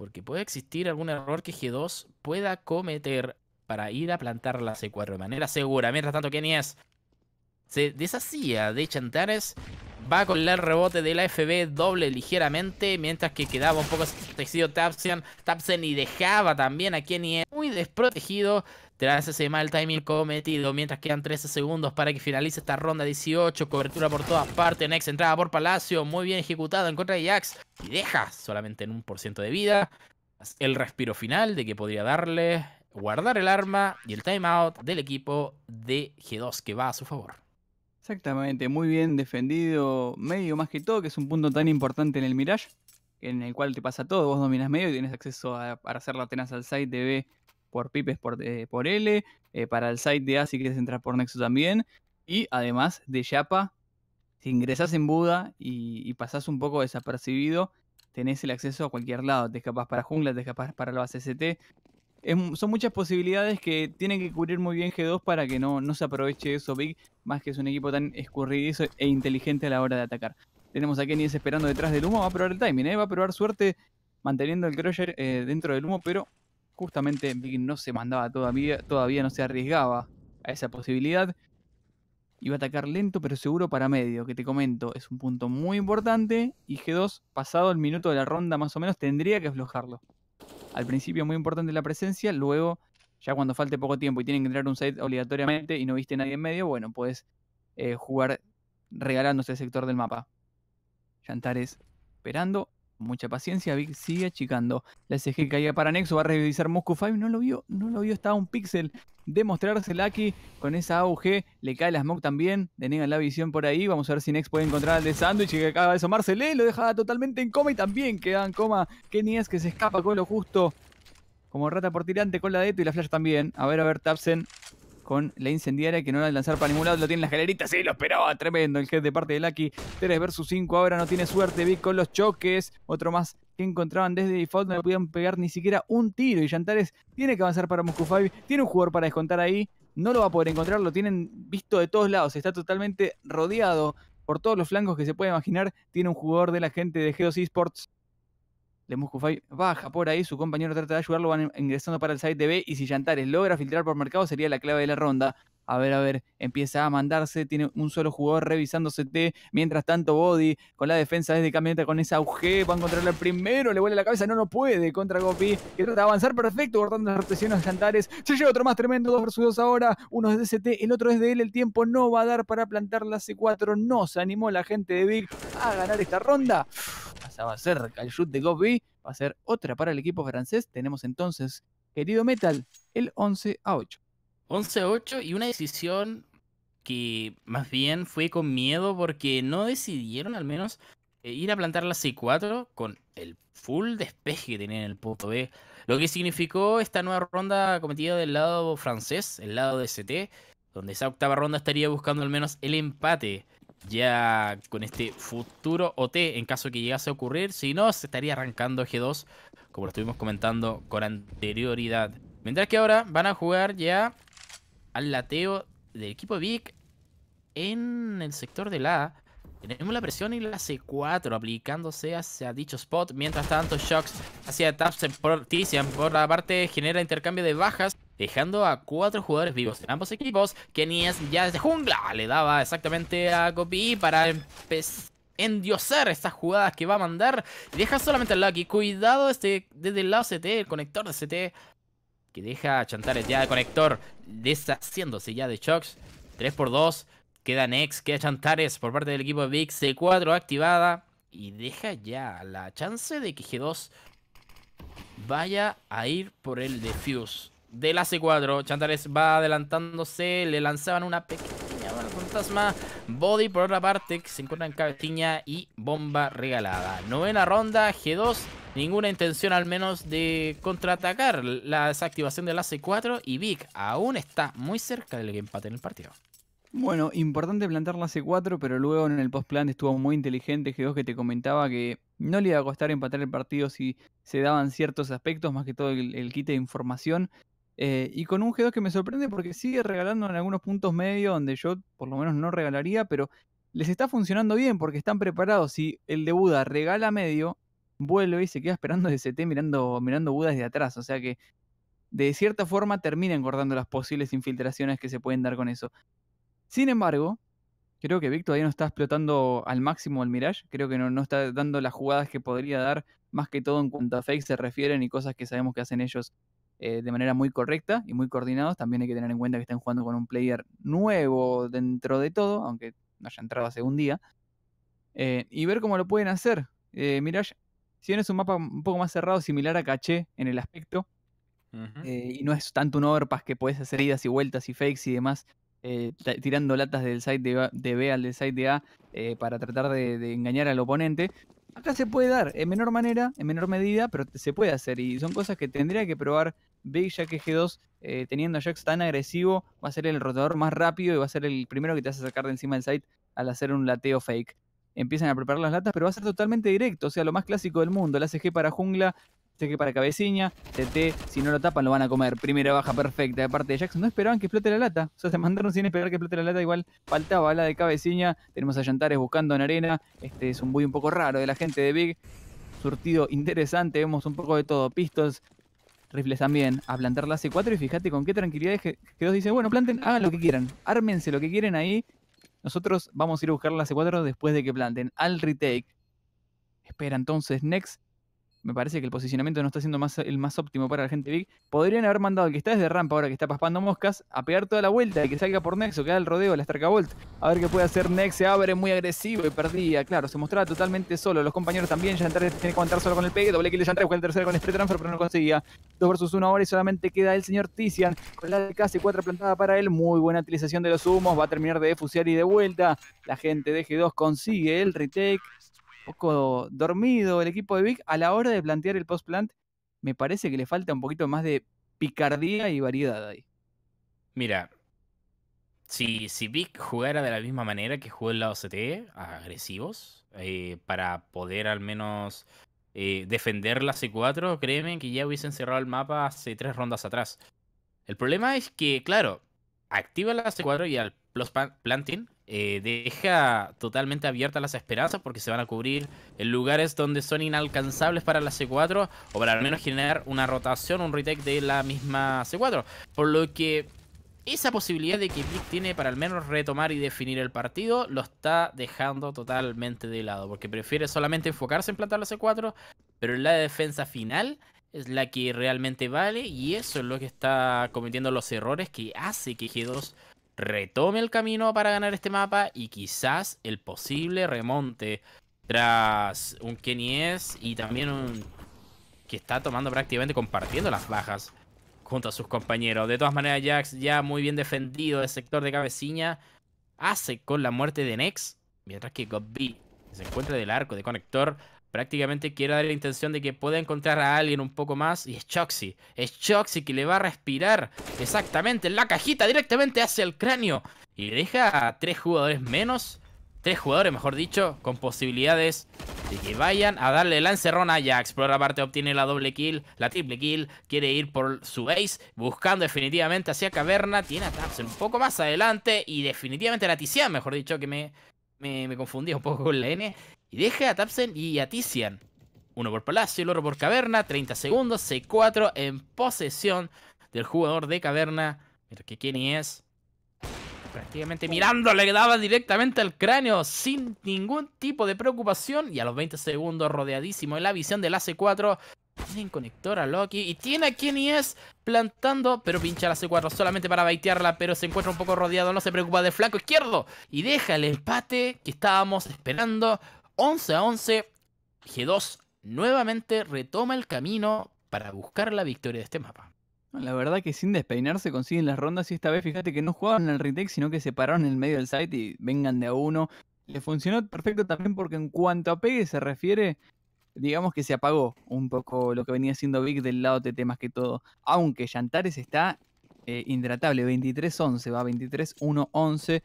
porque puede existir algún error que G2 pueda cometer para ir a plantar la C4 de manera segura. Mientras tanto, Kenny es se deshacía de Chantares. Va con el rebote de la FB doble ligeramente. Mientras que quedaba un poco protegido Tapsen y dejaba también a Kenny muy desprotegido. Tras ese mal timing cometido, mientras quedan 13 segundos para que finalice esta ronda 18, cobertura por todas partes, next entrada por Palacio, muy bien ejecutado en contra de Jax, y deja solamente en un por ciento de vida el respiro final de que podría darle, guardar el arma y el timeout del equipo de G2 que va a su favor. Exactamente, muy bien defendido medio más que todo, que es un punto tan importante en el Mirage, en el cual te pasa todo, vos dominas medio y tienes acceso a, para hacer la tenaza al site de B por Pipes por, eh, por L, eh, para el site de A si quieres entrar por Nexo también, y además de Yapa, si ingresas en Buda y, pasas pasás un poco desapercibido, tenés el acceso a cualquier lado, te escapas para jungla, te escapas para la base ST. son muchas posibilidades que tienen que cubrir muy bien G2 para que no, no se aproveche eso Big, más que es un equipo tan escurridizo e inteligente a la hora de atacar. Tenemos a Kenny esperando detrás del humo, va a probar el timing, ¿eh? va a probar suerte manteniendo el Crusher dentro del humo, pero justamente Big no se mandaba todavía, todavía no se arriesgaba a esa posibilidad. Iba a atacar lento pero seguro para medio, que te comento, es un punto muy importante y G2, pasado el minuto de la ronda más o menos, tendría que aflojarlo. Al principio muy importante la presencia, luego ya cuando falte poco tiempo y tienen que entrar un site obligatoriamente y no viste a nadie en medio, bueno, puedes eh, jugar regalándose el sector del mapa. Yantares esperando mucha paciencia, Vic sigue achicando. La SG caía para Nexo, va a revisar Moscú 5, no lo vio, no lo vio, estaba un pixel. de aquí. Lucky con esa AUG, le cae la Smoke también, denegan la visión por ahí, vamos a ver si Nex puede encontrar al de Sandwich que acaba de asomarse, le lo deja totalmente en coma y también queda en coma Kenny es que se escapa con lo justo. Como rata por tirante con la Deto y la Flash también. A ver, a ver, Tapsen con la incendiaria que no la lanzar para ningún lado. Lo tienen las galeritas sí, lo esperaba. Tremendo el head de parte de Lucky. 3 versus 5. Ahora no tiene suerte Vi con los choques. Otro más que encontraban desde default. No le podían pegar ni siquiera un tiro. Y Yantares tiene que avanzar para Moscú Tiene un jugador para descontar ahí. No lo va a poder encontrar. Lo tienen visto de todos lados. Está totalmente rodeado por todos los flancos que se puede imaginar. Tiene un jugador de la gente de Geos Esports le baja por ahí, su compañero trata de ayudarlo, van ingresando para el site de B y si Yantares logra filtrar por mercado sería la clave de la ronda. A ver, a ver, empieza a mandarse, tiene un solo jugador revisando CT, mientras tanto Body con la defensa desde camioneta con esa UG, va a encontrar el primero, le vuelve la cabeza, no, no puede contra Gopi, que trata de avanzar perfecto, cortando las de Yantares, se lleva otro más tremendo, dos versus dos ahora, uno es de CT, el otro es de él, el tiempo no va a dar para plantar la C4, no se animó la gente de Big a ganar esta ronda va a ser el shoot de Gobi, va a ser otra para el equipo francés. Tenemos entonces, querido Metal, el 11 a 8. 11 a 8 y una decisión que más bien fue con miedo porque no decidieron al menos eh, ir a plantar la C4 con el full despeje que tenían en el punto B. Lo que significó esta nueva ronda cometida del lado francés, el lado de CT, donde esa octava ronda estaría buscando al menos el empate ya con este futuro OT en caso que llegase a ocurrir. Si no, se estaría arrancando G2, como lo estuvimos comentando con anterioridad. Mientras que ahora van a jugar ya al lateo del equipo Vic en el sector de la A. Tenemos la presión en la C4 aplicándose hacia dicho spot. Mientras tanto, Shocks hacia Taps por Tizian por la parte genera intercambio de bajas. Dejando a cuatro jugadores vivos en ambos equipos. Kenny ya desde jungla. Le daba exactamente a Copy para endiosar estas jugadas que va a mandar. deja solamente a Lucky. Cuidado este, desde el lado CT, el conector de CT. Que deja a Chantares ya de conector deshaciéndose ya de Shox. 3 x 2 queda Nex, queda Chantares por parte del equipo de Big C4 activada. Y deja ya la chance de que G2 vaya a ir por el defuse de la C4. Chantares va adelantándose, le lanzaban una pequeña fantasma. Body por otra parte, que se encuentra en cabecilla y bomba regalada. Novena ronda, G2, ninguna intención al menos de contraatacar la desactivación de la C4 y Vic aún está muy cerca del empate en el partido. Bueno, importante plantar la C4, pero luego en el post-plan estuvo muy inteligente G2 que te comentaba que no le iba a costar empatar el partido si se daban ciertos aspectos, más que todo el, el quite de información. Eh, y con un G2 que me sorprende porque sigue regalando en algunos puntos medio, donde yo por lo menos no regalaría, pero les está funcionando bien porque están preparados. Si el de Buda regala medio, vuelve y se queda esperando de CT mirando, mirando Buda desde atrás. O sea que de cierta forma termina engordando las posibles infiltraciones que se pueden dar con eso. Sin embargo, creo que Vic todavía no está explotando al máximo el Mirage. Creo que no, no, está dando las jugadas que podría dar, más que todo en cuanto a fakes se refieren y cosas que sabemos que hacen ellos eh, de manera muy correcta y muy coordinados. También hay que tener en cuenta que están jugando con un player nuevo dentro de todo, aunque no haya entrado hace un día. Eh, y ver cómo lo pueden hacer. Eh, Mirage, si bien un mapa un poco más cerrado, similar a Caché en el aspecto, y no es tanto un overpass que puedes hacer idas y vueltas y fakes y demás eh, tirando latas del site de, B al del site de A eh, para tratar de, engañar al oponente. Acá se puede dar, en menor manera, en menor medida, pero se puede hacer. Y son cosas que tendría que probar Big, ya que G2, eh, teniendo a Jax tan agresivo, va a ser el rotador más rápido y va a ser el primero que te hace sacar de encima del site al hacer un lateo fake empiezan a preparar las latas, pero va a ser totalmente directo, o sea, lo más clásico del mundo. La ACG para jungla, que para cabeciña, TT, si no lo tapan lo van a comer. Primera baja perfecta de parte de Jackson. No esperaban que explote la lata. O sea, se mandaron sin esperar que explote la lata. Igual faltaba la de cabeciña. Tenemos a Yantares buscando en arena. Este es un buy un poco raro de la gente de Big. Surtido interesante, vemos un poco de todo. pistos rifles también, a plantar la C4 y fíjate con qué tranquilidad que nos dicen, dice, bueno, planten, hagan lo que quieran, ármense lo que quieren ahí. Nosotros vamos a ir a buscar la C4 después de que planten. Al retake. Espera entonces Next me parece que el posicionamiento no está siendo más, el más óptimo para la gente big. Podrían haber mandado al que está desde rampa ahora que está paspando moscas a pegar toda la vuelta y que salga por Nexo, que el rodeo, la Starca A ver qué puede hacer Nex, se abre muy agresivo y perdía. Claro, se mostraba totalmente solo. Los compañeros también, ya tiene que aguantar solo con el pegue. Doble kill de entraba el tercero con el transfer, pero no conseguía. Dos versus uno ahora y solamente queda el señor Tizian con la casi 4 plantada para él. Muy buena utilización de los humos, va a terminar de defusear y de vuelta. La gente de G2 consigue el retake poco dormido el equipo de Vic a la hora de plantear el post-plant. Me parece que le falta un poquito más de picardía y variedad ahí. Mira, si, si Vic jugara de la misma manera que jugó el lado CT, agresivos, eh, para poder al menos eh, defender la C4, créeme que ya hubiesen cerrado el mapa hace tres rondas atrás. El problema es que, claro, activa la C4 y al post planting eh, deja totalmente abiertas las esperanzas porque se van a cubrir en lugares donde son inalcanzables para la C4 o para al menos generar una rotación, un retake de la misma C4. Por lo que esa posibilidad de que Blick tiene para al menos retomar y definir el partido lo está dejando totalmente de lado porque prefiere solamente enfocarse en plantar la C4, pero la defensa final es la que realmente vale y eso es lo que está cometiendo los errores que hace que G2 retome el camino para ganar este mapa y quizás el posible remonte tras un S y también un que está tomando prácticamente compartiendo las bajas junto a sus compañeros. De todas maneras, Jax ya muy bien defendido del sector de cabecilla hace con la muerte de Nex, mientras que B se encuentra del arco de conector prácticamente quiere dar la intención de que pueda encontrar a alguien un poco más. Y es Choxy. Es Choxy que le va a respirar exactamente en la cajita directamente hacia el cráneo. Y deja a tres jugadores menos. Tres jugadores, mejor dicho, con posibilidades de que vayan a darle la encerrona a Jax. Por otra parte, obtiene la doble kill, la triple kill. Quiere ir por su base, buscando definitivamente hacia caverna. Tiene a Tapsen un poco más adelante y definitivamente la Tizian, mejor dicho, que me, me, me confundí un poco con la N. Y deja a Tapsen y a Tizian. Uno por palacio, el otro por caverna. 30 segundos, c 4 en posesión del jugador de caverna. Mira que Kenny es. Prácticamente mirando le daba directamente al cráneo sin ningún tipo de preocupación. Y a los 20 segundos, rodeadísimo en la visión del c 4 Tienen conector a Loki y tiene a Kenny es plantando, pero pincha la C4 solamente para baitearla, pero se encuentra un poco rodeado, no se preocupa de flanco izquierdo y deja el empate que estábamos esperando. 11 a 11, G2 nuevamente retoma el camino para buscar la victoria de este mapa. La verdad que sin despeinarse consiguen las rondas y esta vez fíjate que no jugaban el retake, sino que se pararon en el medio del site y vengan de a uno. Le funcionó perfecto también porque en cuanto a pegue se refiere, digamos que se apagó un poco lo que venía siendo Big del lado TT más que todo. Aunque Yantares está eh, indratable, 23-11, va 23-1-11.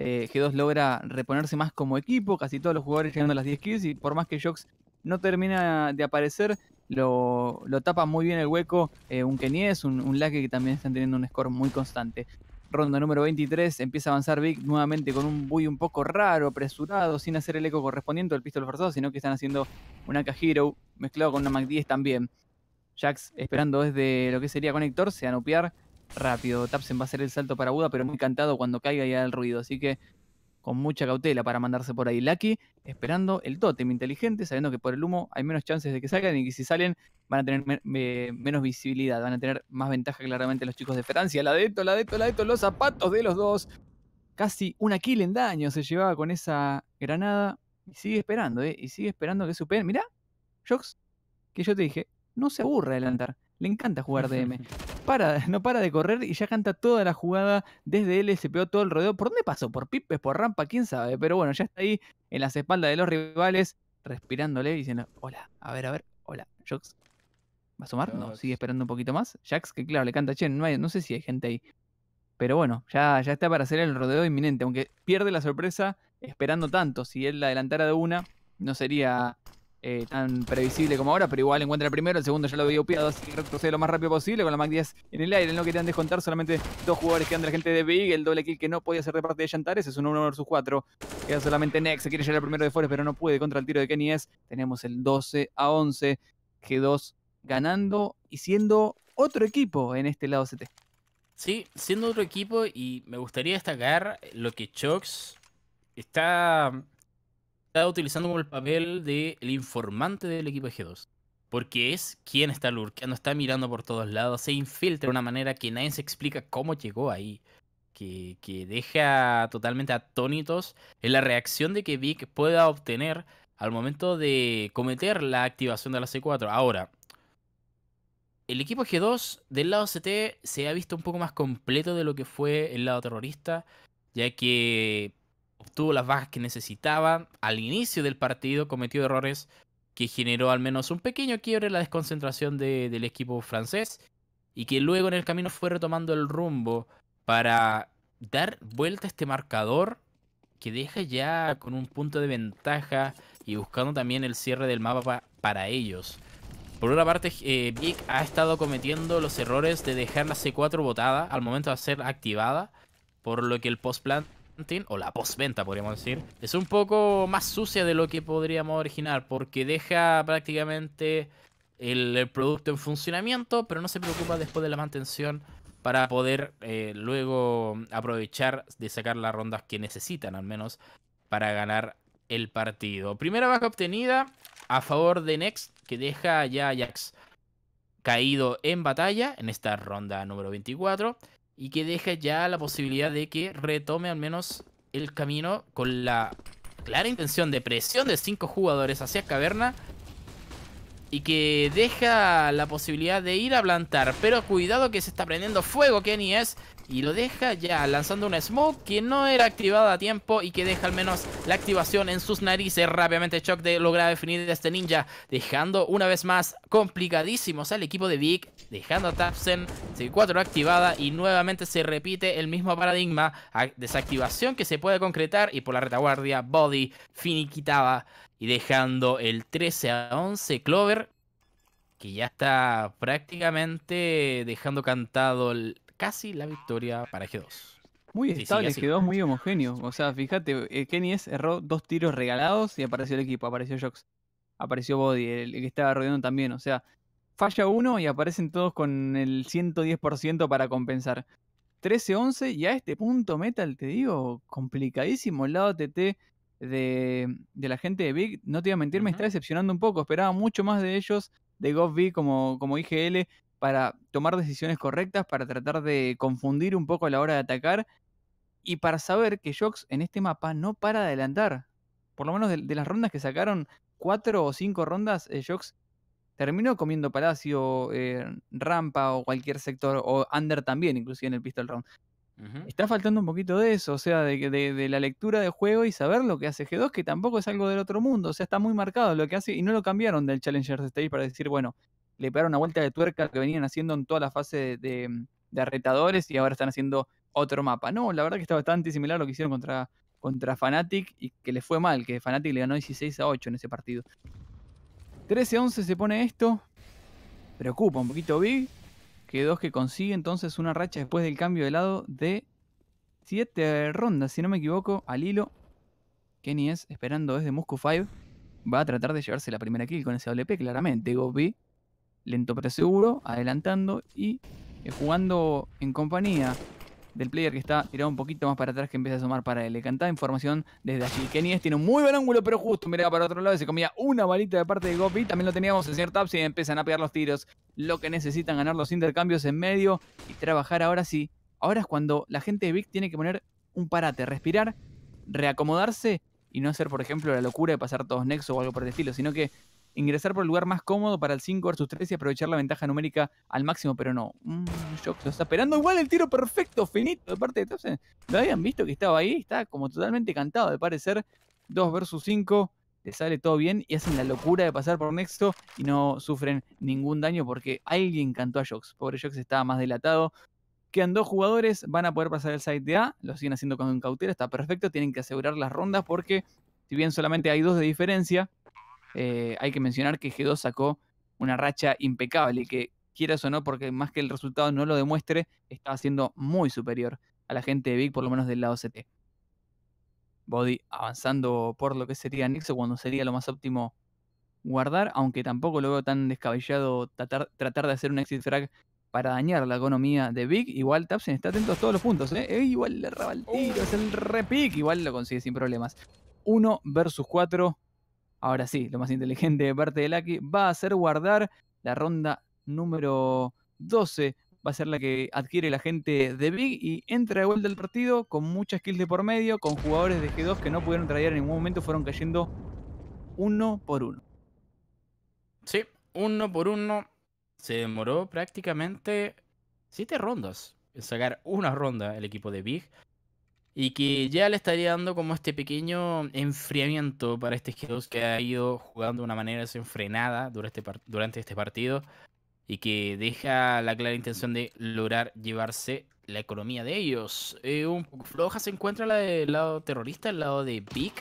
Eh, G2 logra reponerse más como equipo, casi todos los jugadores llegando a las 10 kills y por más que Jox no termina de aparecer, lo, tapa muy bien el hueco eh, un Kenies, un, un que también están teniendo un score muy constante. Ronda número 23, empieza a avanzar Vic nuevamente con un buy un poco raro, apresurado, sin hacer el eco correspondiente al pistol forzado, sino que están haciendo una Hero mezclado con una Mac 10 también. Jax esperando desde lo que sería conector, se anupiar rápido. Tapsen va a hacer el salto para Buda, pero muy cantado cuando caiga ya el ruido. Así que con mucha cautela para mandarse por ahí. Lucky esperando el tótem inteligente, sabiendo que por el humo hay menos chances de que salgan y que si salen van a tener menos visibilidad, van a tener más ventaja claramente los chicos de Francia. La de esto, la de esto, la de esto, los zapatos de los dos. Casi una kill en daño se llevaba con esa granada. Y sigue esperando, ¿eh? Y sigue esperando que supere. Mirá, Jox, que yo te dije, no se aburra adelantar. Le encanta jugar DM. *laughs* Para, no para de correr y ya canta toda la jugada desde él, se pegó todo el rodeo. ¿Por dónde pasó? ¿Por pipes? ¿Por rampa? ¿Quién sabe? Pero bueno, ya está ahí en las espaldas de los rivales, respirándole y diciendo, hola, a ver, a ver, hola, Jox. ¿Va a sumar? No, sigue esperando un poquito más. Jax, que claro, le canta Chen, no, no sé si hay gente ahí. Pero bueno, ya, ya está para hacer el rodeo inminente, aunque pierde la sorpresa esperando tanto. Si él la adelantara de una, no sería eh, tan previsible como ahora, pero igual encuentra el primero, el segundo ya lo había opiado. así que retrocede lo más rápido posible con la Mac 10 en el aire. No querían descontar solamente dos jugadores que andan la gente de Big, el doble kill que no podía ser de parte de Yantares, es un 1 sus 4. Queda solamente Nex, se quiere llegar al primero de Forest, pero no puede contra el tiro de Kenny S. Tenemos el 12 a 11, G2 ganando y siendo otro equipo en este lado CT. Sí, siendo otro equipo y me gustaría destacar lo que Chox está está utilizando como el papel del informante del equipo G2. Porque es quien está lurkeando, está mirando por todos lados, se infiltra de una manera que nadie se explica cómo llegó ahí. Que, que deja totalmente atónitos en la reacción de que Vic pueda obtener al momento de cometer la activación de la C4. Ahora, el equipo G2 del lado CT se ha visto un poco más completo de lo que fue el lado terrorista, ya que obtuvo las bajas que necesitaba. Al inicio del partido cometió errores que generó al menos un pequeño quiebre en la desconcentración del equipo francés y que luego en el camino fue retomando el rumbo para dar vuelta a este marcador que deja ya con un punto de ventaja y buscando también el cierre del mapa para ellos. Por una parte, Big eh, ha estado cometiendo los errores de dejar la C4 botada al momento de ser activada, por lo que el post o la postventa podríamos decir, es un poco más sucia de lo que podríamos originar porque deja prácticamente el, producto en funcionamiento, pero no se preocupa después de la mantención para poder eh, luego aprovechar de sacar las rondas que necesitan al menos para ganar el partido. Primera baja obtenida a favor de Next que deja ya a Jax caído en batalla en esta ronda número 24 y que deja ya la posibilidad de que retome al menos el camino con la clara intención de presión de cinco jugadores hacia Caverna y que deja la posibilidad de ir a plantar. Pero cuidado que se está prendiendo fuego Kenny es. Y lo deja ya lanzando un smoke que no era activada a tiempo y que deja al menos la activación en sus narices. Rápidamente Shock de logra definir a este ninja, dejando una vez más complicadísimos al equipo de Vic, dejando a Tapsen C4 activada y nuevamente se repite el mismo paradigma. Desactivación que se puede concretar y por la retaguardia Body finiquitaba. Y dejando el 13 a 11 Clover, que ya está prácticamente dejando cantado casi la victoria para G2. Muy estable, G2, muy homogéneo. O sea, fíjate, eh, Kenny es erró dos tiros regalados y apareció el equipo, apareció Jox, apareció Body, el, que estaba rodeando también. O sea, falla uno y aparecen todos con el 110% para compensar. 13-11 y a este punto Metal, te digo, complicadísimo. El lado TT de, la gente de Big, no te iba a mentir, me está decepcionando un poco. Esperaba mucho más de ellos, de Gov como, como IGL, para tomar decisiones correctas, para tratar de confundir un poco a la hora de atacar y para saber que Jocks en este mapa no para de adelantar. Por lo menos de, las rondas que sacaron, cuatro o cinco rondas, eh, Jocks terminó comiendo Palacio, eh, Rampa o cualquier sector, o Under también, inclusive en el Pistol Round. Está faltando un poquito de eso, o sea, de, de, la lectura de juego y saber lo que hace G2, que tampoco es algo del otro mundo, o sea, está muy marcado lo que hace y no lo cambiaron del Challenger Stage para decir, bueno, le pegaron una vuelta de tuerca que venían haciendo en toda la fase de, mm, de retadores y ahora están haciendo otro mapa. No, la verdad que está bastante similar a lo que hicieron contra, contra Fnatic y que le fue mal, que Fnatic le ganó 16 a 8 en ese partido. 13 a 11 se pone esto, preocupa un poquito Big, que dos que consigue entonces una racha después del cambio de lado de 7 rondas, si no me equivoco, al hilo. Kenny es esperando desde musco 5. Va a tratar de llevarse la primera kill con ese WP, claramente. Gobi, lento pero seguro, adelantando y jugando en compañía del player que está tirado un poquito más para atrás que empieza a sumar para él. Le cantaba información desde allí. Kenny tiene un muy buen ángulo, pero justo miraba para otro lado y se comía una balita de parte de Gopi. También lo teníamos en cierta y empiezan a pegar los tiros. Lo que necesitan ganar los intercambios en medio y trabajar ahora sí. Ahora es cuando la gente de Vic tiene que poner un parate, respirar, reacomodarse y no hacer, por ejemplo, la locura de pasar todos nexo o algo por el estilo, sino que ingresar por el lugar más cómodo para el 5 versus 3 y aprovechar la ventaja numérica al máximo, pero no. Mm, lo está esperando igual el tiro perfecto, finito, de parte de todos. Lo habían visto que estaba ahí, está como totalmente cantado de parecer. 2 versus 5, le sale todo bien y hacen la locura de pasar por Nexto y no sufren ningún daño porque alguien cantó a Shox. Pobre Jox estaba más delatado. Quedan dos jugadores, van a poder pasar el site de A, lo siguen haciendo con un cautela, está perfecto, tienen que asegurar las rondas porque si bien solamente hay dos de diferencia, eh, hay que mencionar que G2 sacó una racha impecable y que quieras o no, porque más que el resultado no lo demuestre, estaba siendo muy superior a la gente de Big, por lo menos del lado CT. Body avanzando por lo que sería Nexo cuando sería lo más óptimo guardar, aunque tampoco lo veo tan descabellado tratar, de hacer un exit frag para dañar la economía de Big. Igual Tapsen está atento a todos los puntos, ¿eh? Eh, igual le el tiro, es el repick, igual lo consigue sin problemas. 1 versus 4, ahora sí, lo más inteligente de parte de Lucky, va a ser guardar la ronda número 12. Va a ser la que adquiere la gente de Big y entra de vuelta al partido con muchas kills de por medio, con jugadores de G2 que no pudieron traer en ningún momento, fueron cayendo uno por uno. Sí, uno por uno. Se demoró prácticamente siete rondas en sacar una ronda el equipo de Big y que ya le estaría dando como este pequeño enfriamiento para este g que ha ido jugando de una manera desenfrenada durante, este durante este partido y que deja la clara intención de lograr llevarse la economía de ellos. Eh, un poco floja se encuentra la del lado terrorista, el lado de Big,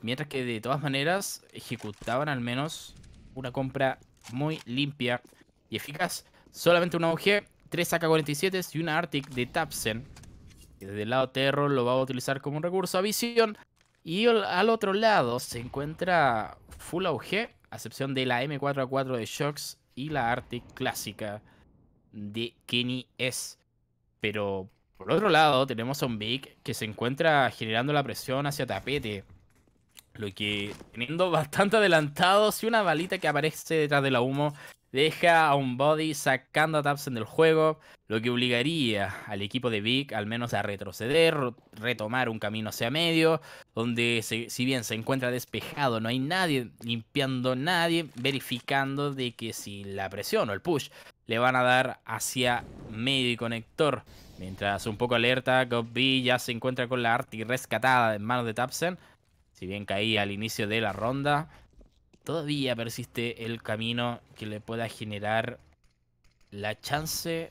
mientras que de todas maneras ejecutaban al menos una compra muy limpia y eficaz. Solamente una OG, 3 AK-47 y una Arctic de Tapsen desde el lado Terror lo va a utilizar como un recurso a visión. Y al otro lado se encuentra Full Auge, a excepción de la M4A4 de shocks y la arte clásica de Kenny S. Pero por otro lado tenemos a un Big que se encuentra generando la presión hacia tapete. Lo que teniendo *laughs* bastante adelantados y una balita que aparece detrás de la humo deja a un body sacando a Tapsen del juego, lo que obligaría al equipo de Vic al menos a retroceder, retomar un camino hacia medio, donde si bien se encuentra despejado, no hay nadie limpiando nadie, verificando de que si la presión o el push le van a dar hacia medio y conector. Mientras un poco alerta, Gobby ya se encuentra con la Arti rescatada en manos de Tapsen. Si bien caía al inicio de la ronda, todavía persiste el camino que le pueda generar la chance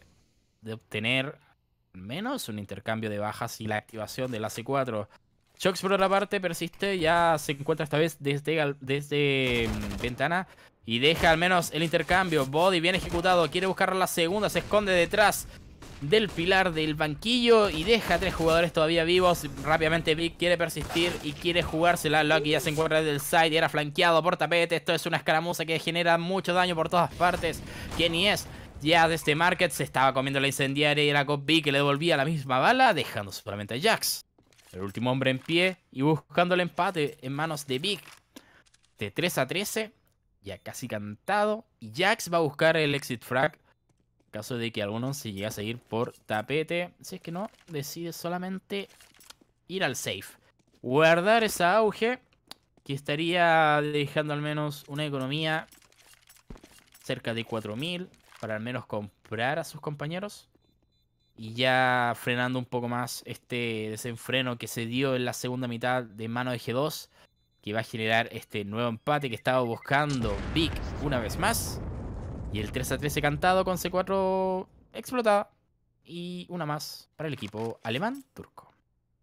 de obtener al menos un intercambio de bajas y la activación del AC4. Shox por otra parte persiste, ya se encuentra esta vez desde, desde mm, ventana y deja al menos el intercambio. Body bien ejecutado, quiere buscar la segunda, se esconde detrás del pilar del banquillo y deja tres jugadores todavía vivos. Rápidamente Big quiere persistir y quiere jugársela. Lucky ya se encuentra del side y era flanqueado por tapete. Esto es una escaramuza que genera mucho daño por todas partes. Kenny es ya de este market se estaba comiendo la incendiaria y era con Big que le devolvía la misma bala, dejando solamente a Jax. El último hombre en pie y buscando el empate en manos de Big. De 3 a 13, ya casi cantado. Y Jax va a buscar el exit frag Caso de que alguno se llegue a seguir por tapete. Si es que no, decide solamente ir al safe. Guardar esa auge. Que estaría dejando al menos una economía cerca de 4.000. Para al menos comprar a sus compañeros. Y ya frenando un poco más este desenfreno que se dio en la segunda mitad de mano de G2. Que va a generar este nuevo empate que estaba buscando Vic una vez más. Y el 3 a 13 cantado con C4 explotada. Y una más para el equipo alemán-turco.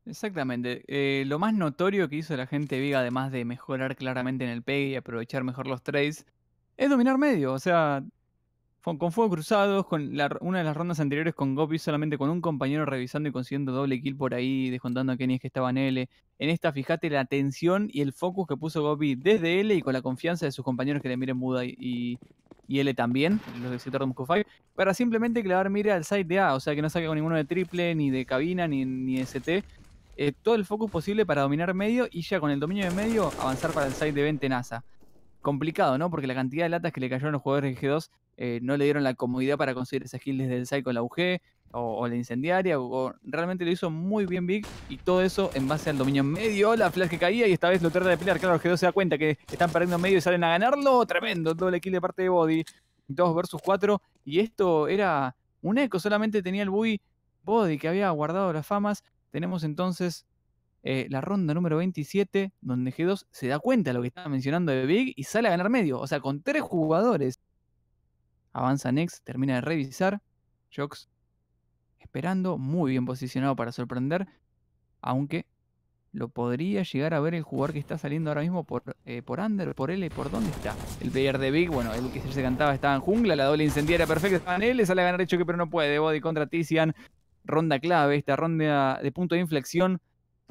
Exactamente. Eh, lo más notorio que hizo la gente Viga, además de mejorar claramente en el PEG y aprovechar mejor los trades, es dominar medio. O sea, con fuego cruzados, con una de las rondas anteriores con Gopi solamente con un compañero revisando y consiguiendo doble kill por ahí, descontando a Kenny que estaba en L. En esta, fíjate la atención y el focus que puso Gopi desde L y con la confianza de sus compañeros que le miren Buda y, y L también, los del sector para simplemente clavar mira al site de A, o sea que no saque con ninguno de triple, ni de cabina, ni, de ST. Eh, todo el focus posible para dominar medio y ya con el dominio de medio avanzar para el site de 20 NASA complicado, ¿no? Porque la cantidad de latas que le cayeron a los jugadores de G2 eh, no le dieron la comodidad para conseguir esa kills desde el Psycho la UG o, la incendiaria. O, realmente lo hizo muy bien Big y todo eso en base al dominio medio. La flash que caía y esta vez lo trata de pelear. Claro, G2 se da cuenta que están perdiendo medio y salen a ganarlo. Tremendo, doble kill de parte de Body. Dos versus 4. Y esto era un eco, solamente tenía el Bui Body que había guardado las famas. Tenemos entonces eh, la ronda número 27, donde G2 se da cuenta de lo que estaba mencionando de Big y sale a ganar medio. O sea, con tres jugadores. Avanza Next, termina de revisar. Jox esperando, muy bien posicionado para sorprender. Aunque lo podría llegar a ver el jugador que está saliendo ahora mismo por, eh, por Under, por L, por dónde está. El player de Big, bueno, el que se cantaba estaba en jungla, la doble incendiaria perfecta estaba en L, sale a ganar el que pero no puede. Body contra Tizian, ronda clave, esta ronda de punto de inflexión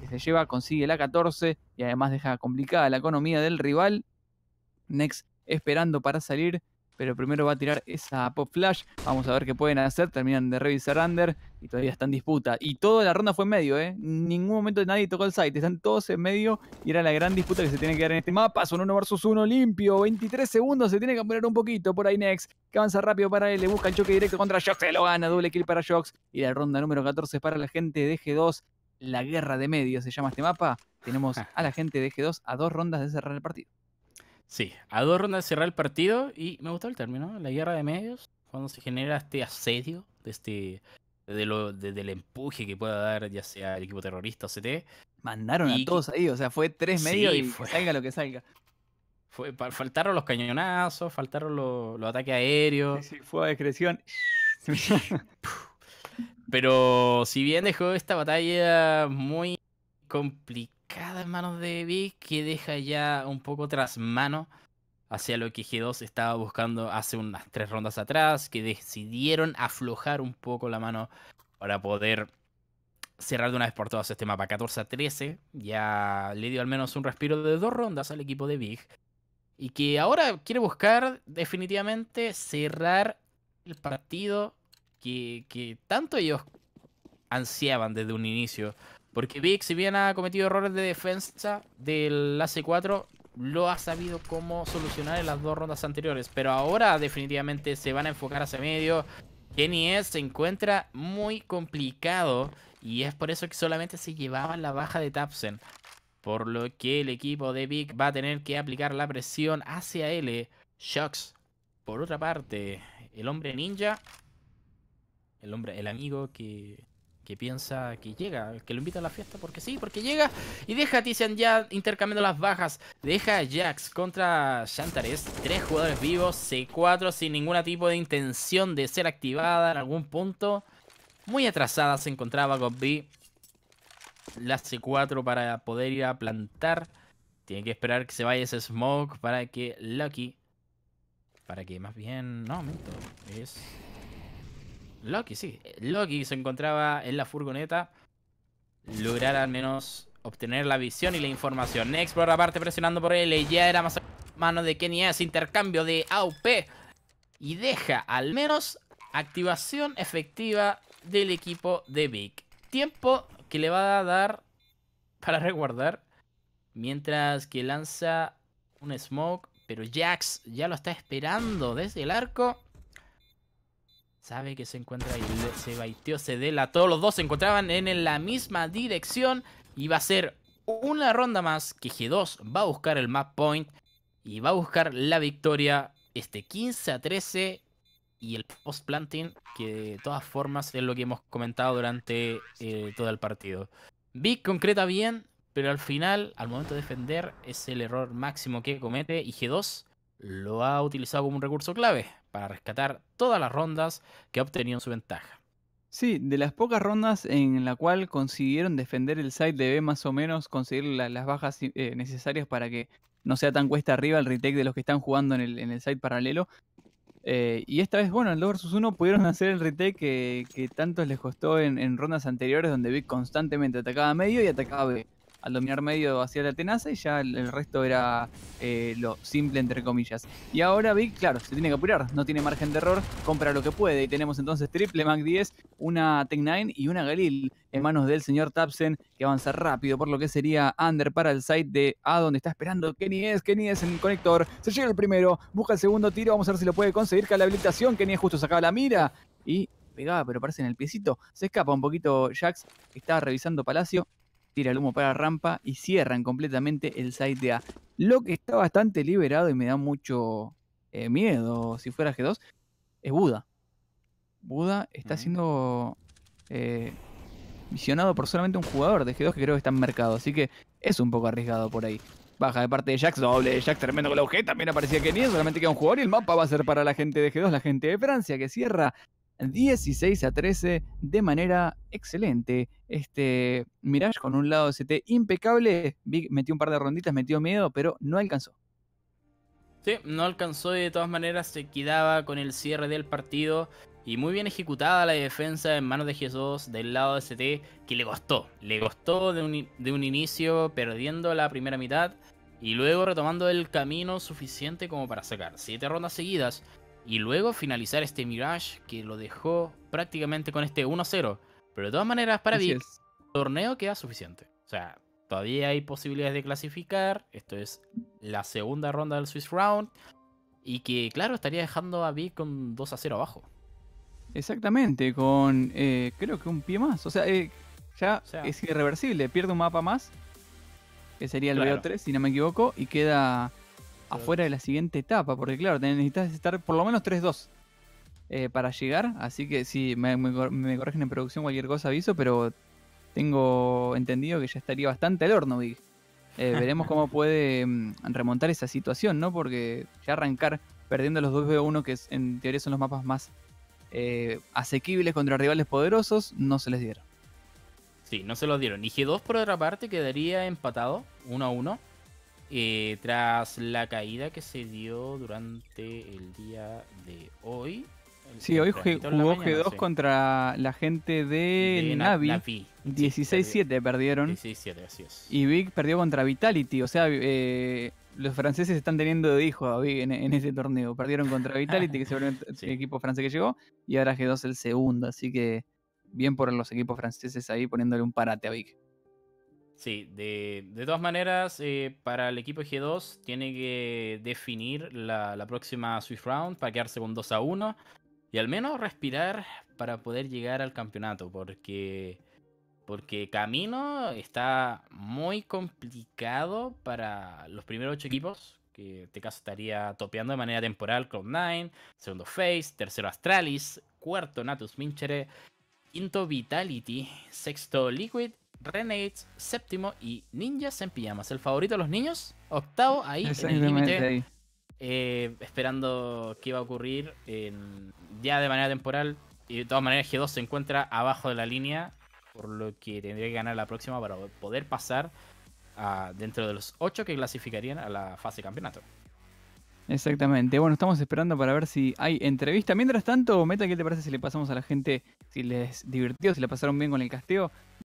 se lleva, consigue la 14 y además deja complicada la economía del rival. Nex esperando para salir, pero primero va a tirar esa pop flash. Vamos a ver qué pueden hacer. Terminan de revisar under y todavía está en disputa. Y toda la ronda fue en medio, ¿eh? ningún momento nadie tocó el site. Están todos en medio y era la gran disputa que se tiene que dar en este mapa. Son 1 versus 1 limpio. 23 segundos. Se tiene que poner un poquito por ahí Nex. Que avanza rápido para él. Le busca el choque directo contra Jocks. Se lo gana. Doble kill para Jox. Y la ronda número 14 para la gente de G2 la guerra de medios, se llama este mapa. Tenemos *laughs* a la gente de G2 a dos rondas de cerrar el partido. Sí, a dos rondas de cerrar el partido y me gustó el término, la guerra de medios, cuando se genera este asedio de este del empuje que pueda dar ya sea el equipo terrorista o CT. Mandaron a todos ahí, o sea, fue tres medios y salga lo que salga. Fue, faltaron los cañonazos, faltaron los, ataques aéreos. sí, fue a discreción. *laughs* Pero si bien dejó esta batalla muy complicada en manos de Big, que deja ya un poco tras mano hacia lo que G2 estaba buscando hace unas tres rondas atrás, que decidieron aflojar un poco la mano para poder cerrar de una vez por todas este mapa 14 a 13. Ya le dio al menos un respiro de dos rondas al equipo de Big. Y que ahora quiere buscar definitivamente cerrar el partido que, tanto ellos ansiaban desde un inicio. Porque Vic, si bien ha cometido errores de defensa del AC4, lo ha sabido cómo solucionar en las dos rondas anteriores. Pero ahora definitivamente se van a enfocar hacia medio. Kenny S se encuentra muy complicado y es por eso que solamente se llevaban la baja de Tapsen. Por lo que el equipo de Vic va a tener que aplicar la presión hacia él Shocks. Por otra parte, el hombre ninja el hombre, el amigo que, que piensa que llega, que lo invita a la fiesta porque sí, porque llega y deja a Tizian ya intercambiando las bajas. Deja a Jax contra Shantares, tres jugadores vivos, C4 sin ningún tipo de intención de ser activada en algún punto. Muy atrasada se encontraba con las La C4 para poder ir a plantar. Tiene que esperar que se vaya ese smoke para que Lucky. Para que más bien. No, miento. Es Loki, sí. Loki se encontraba en la furgoneta. Lograr al menos obtener la visión y la información. la parte presionando por él. Ya era más mano de Kenny es intercambio de AUP. Y deja al menos activación efectiva del equipo de Big. Tiempo que le va a dar para resguardar. Mientras que lanza un smoke. Pero Jax ya lo está esperando desde el arco. Sabe que se encuentra ahí. Se baiteó, se la. Todos los dos se encontraban en la misma dirección. Y va a ser una ronda más que G2 va a buscar el map point. Y va a buscar la victoria este 15 a 13 y el post-planting, que de todas formas es lo que hemos comentado durante eh, todo el partido. Big concreta bien, pero al final, al momento de defender, es el error máximo que comete y G2 lo ha utilizado como un recurso clave para rescatar todas las rondas que ha obtenido su ventaja. Sí, de las pocas rondas en la cual consiguieron defender el site de B más o menos, conseguir las bajas eh, necesarias para que no sea tan cuesta arriba el retake de los que están jugando en el, en site paralelo. Eh, y esta vez, bueno, en 2 vs 1 pudieron hacer el retake que, tantos les costó en, rondas anteriores donde B constantemente atacaba medio y atacaba B al dominar medio hacia la tenaza y ya el, resto era eh, lo simple, entre comillas. Y ahora Vic, claro, se tiene que apurar, no tiene margen de error, compra lo que puede. Y tenemos entonces triple Mac 10, una Tech 9 y una Galil en manos del señor Tapsen, que avanza rápido por lo que sería under para el site de A, donde está esperando Kenny es, Kenny es en el conector. Se llega el primero, busca el segundo tiro, vamos a ver si lo puede conseguir con la habilitación. Kenny es justo sacaba la mira y pegaba, pero parece en el piecito. Se escapa un poquito Jax, que está revisando Palacio tira el humo para la rampa y cierran completamente el site de A. Lo que está bastante liberado y me da mucho eh, miedo si fuera G2 es Buda. Buda está siendo eh, visionado por solamente un jugador de G2 que creo que está en mercado, así que es un poco arriesgado por ahí. Baja de parte de Jax, doble de Jax, tremendo con la UG, también aparecía Kenny, solamente queda un jugador y el mapa va a ser para la gente de G2, la gente de Francia, que cierra 16 a 13 de manera excelente. Este Mirage con un lado CT impecable, metió un par de ronditas, metió miedo, pero no alcanzó. Sí, no alcanzó y de todas maneras se quedaba con el cierre del partido. Y muy bien ejecutada la defensa en manos de Jesús del lado de que le costó. Le costó de un, de un inicio perdiendo la primera mitad y luego retomando el camino suficiente como para sacar siete rondas seguidas y luego finalizar este Mirage que lo dejó prácticamente con este 1-0. Pero de todas maneras, para Vic, el torneo queda suficiente. O sea, todavía hay posibilidades de clasificar. Esto es la segunda ronda del Swiss Round. Y que, claro, estaría dejando a Vic con 2 0 abajo. Exactamente, con eh, creo que un pie más. O sea, eh, ya es irreversible. Pierde un mapa más, que sería el BO3, si no me equivoco, y queda afuera de la siguiente etapa, porque claro, necesitas estar por lo menos 3-2 eh, para llegar, así que si me, me, en producción cualquier cosa, aviso, pero tengo entendido que ya estaría bastante al horno, eh, veremos cómo *laughs* puede mm, remontar esa situación, ¿no? Porque ya arrancar perdiendo los 2 1 que en teoría son los mapas más eh, asequibles contra rivales poderosos, no se les dieron. Sí, no se los dieron. Y G2 por otra parte quedaría empatado 1 a 1 eh, tras la caída que se dio durante el día de hoy. Sí, hoy jugó G2 contra la gente de, Navi. 16-7 perdieron. así es. Y Vic perdió contra Vitality. O sea, eh, los franceses están teniendo de hijo a Vic en, ese torneo. Perdieron contra Vitality, que es *laughs* el equipo francés que llegó. Y ahora G2 el segundo. Así que bien por los equipos franceses ahí poniéndole un parate a Vic Sí, de, de todas maneras, eh, para el equipo G2 tiene que definir la, la, próxima Swift Round para quedarse con 2 a 1 y al menos respirar para poder llegar al campeonato, porque, porque camino está muy complicado para los primeros 8 equipos, que en este caso estaría topeando de manera temporal Cloud9, segundo Face, tercero Astralis, cuarto Natus Minchere, quinto Vitality, sexto Liquid Renegades, séptimo, y Ninjas en Pijamas. El favorito de los niños, octavo, ahí en el límite. Eh, esperando qué iba a ocurrir en, ya de manera temporal. Y de todas maneras, G2 se encuentra abajo de la línea, por lo que tendría que ganar la próxima para poder pasar dentro de los ocho que clasificarían a la fase de campeonato. Exactamente. Bueno, estamos esperando para ver si hay entrevista. Mientras tanto, Meta, ¿qué te parece si le pasamos a la gente, si les divirtió, si le pasaron bien con el casteo?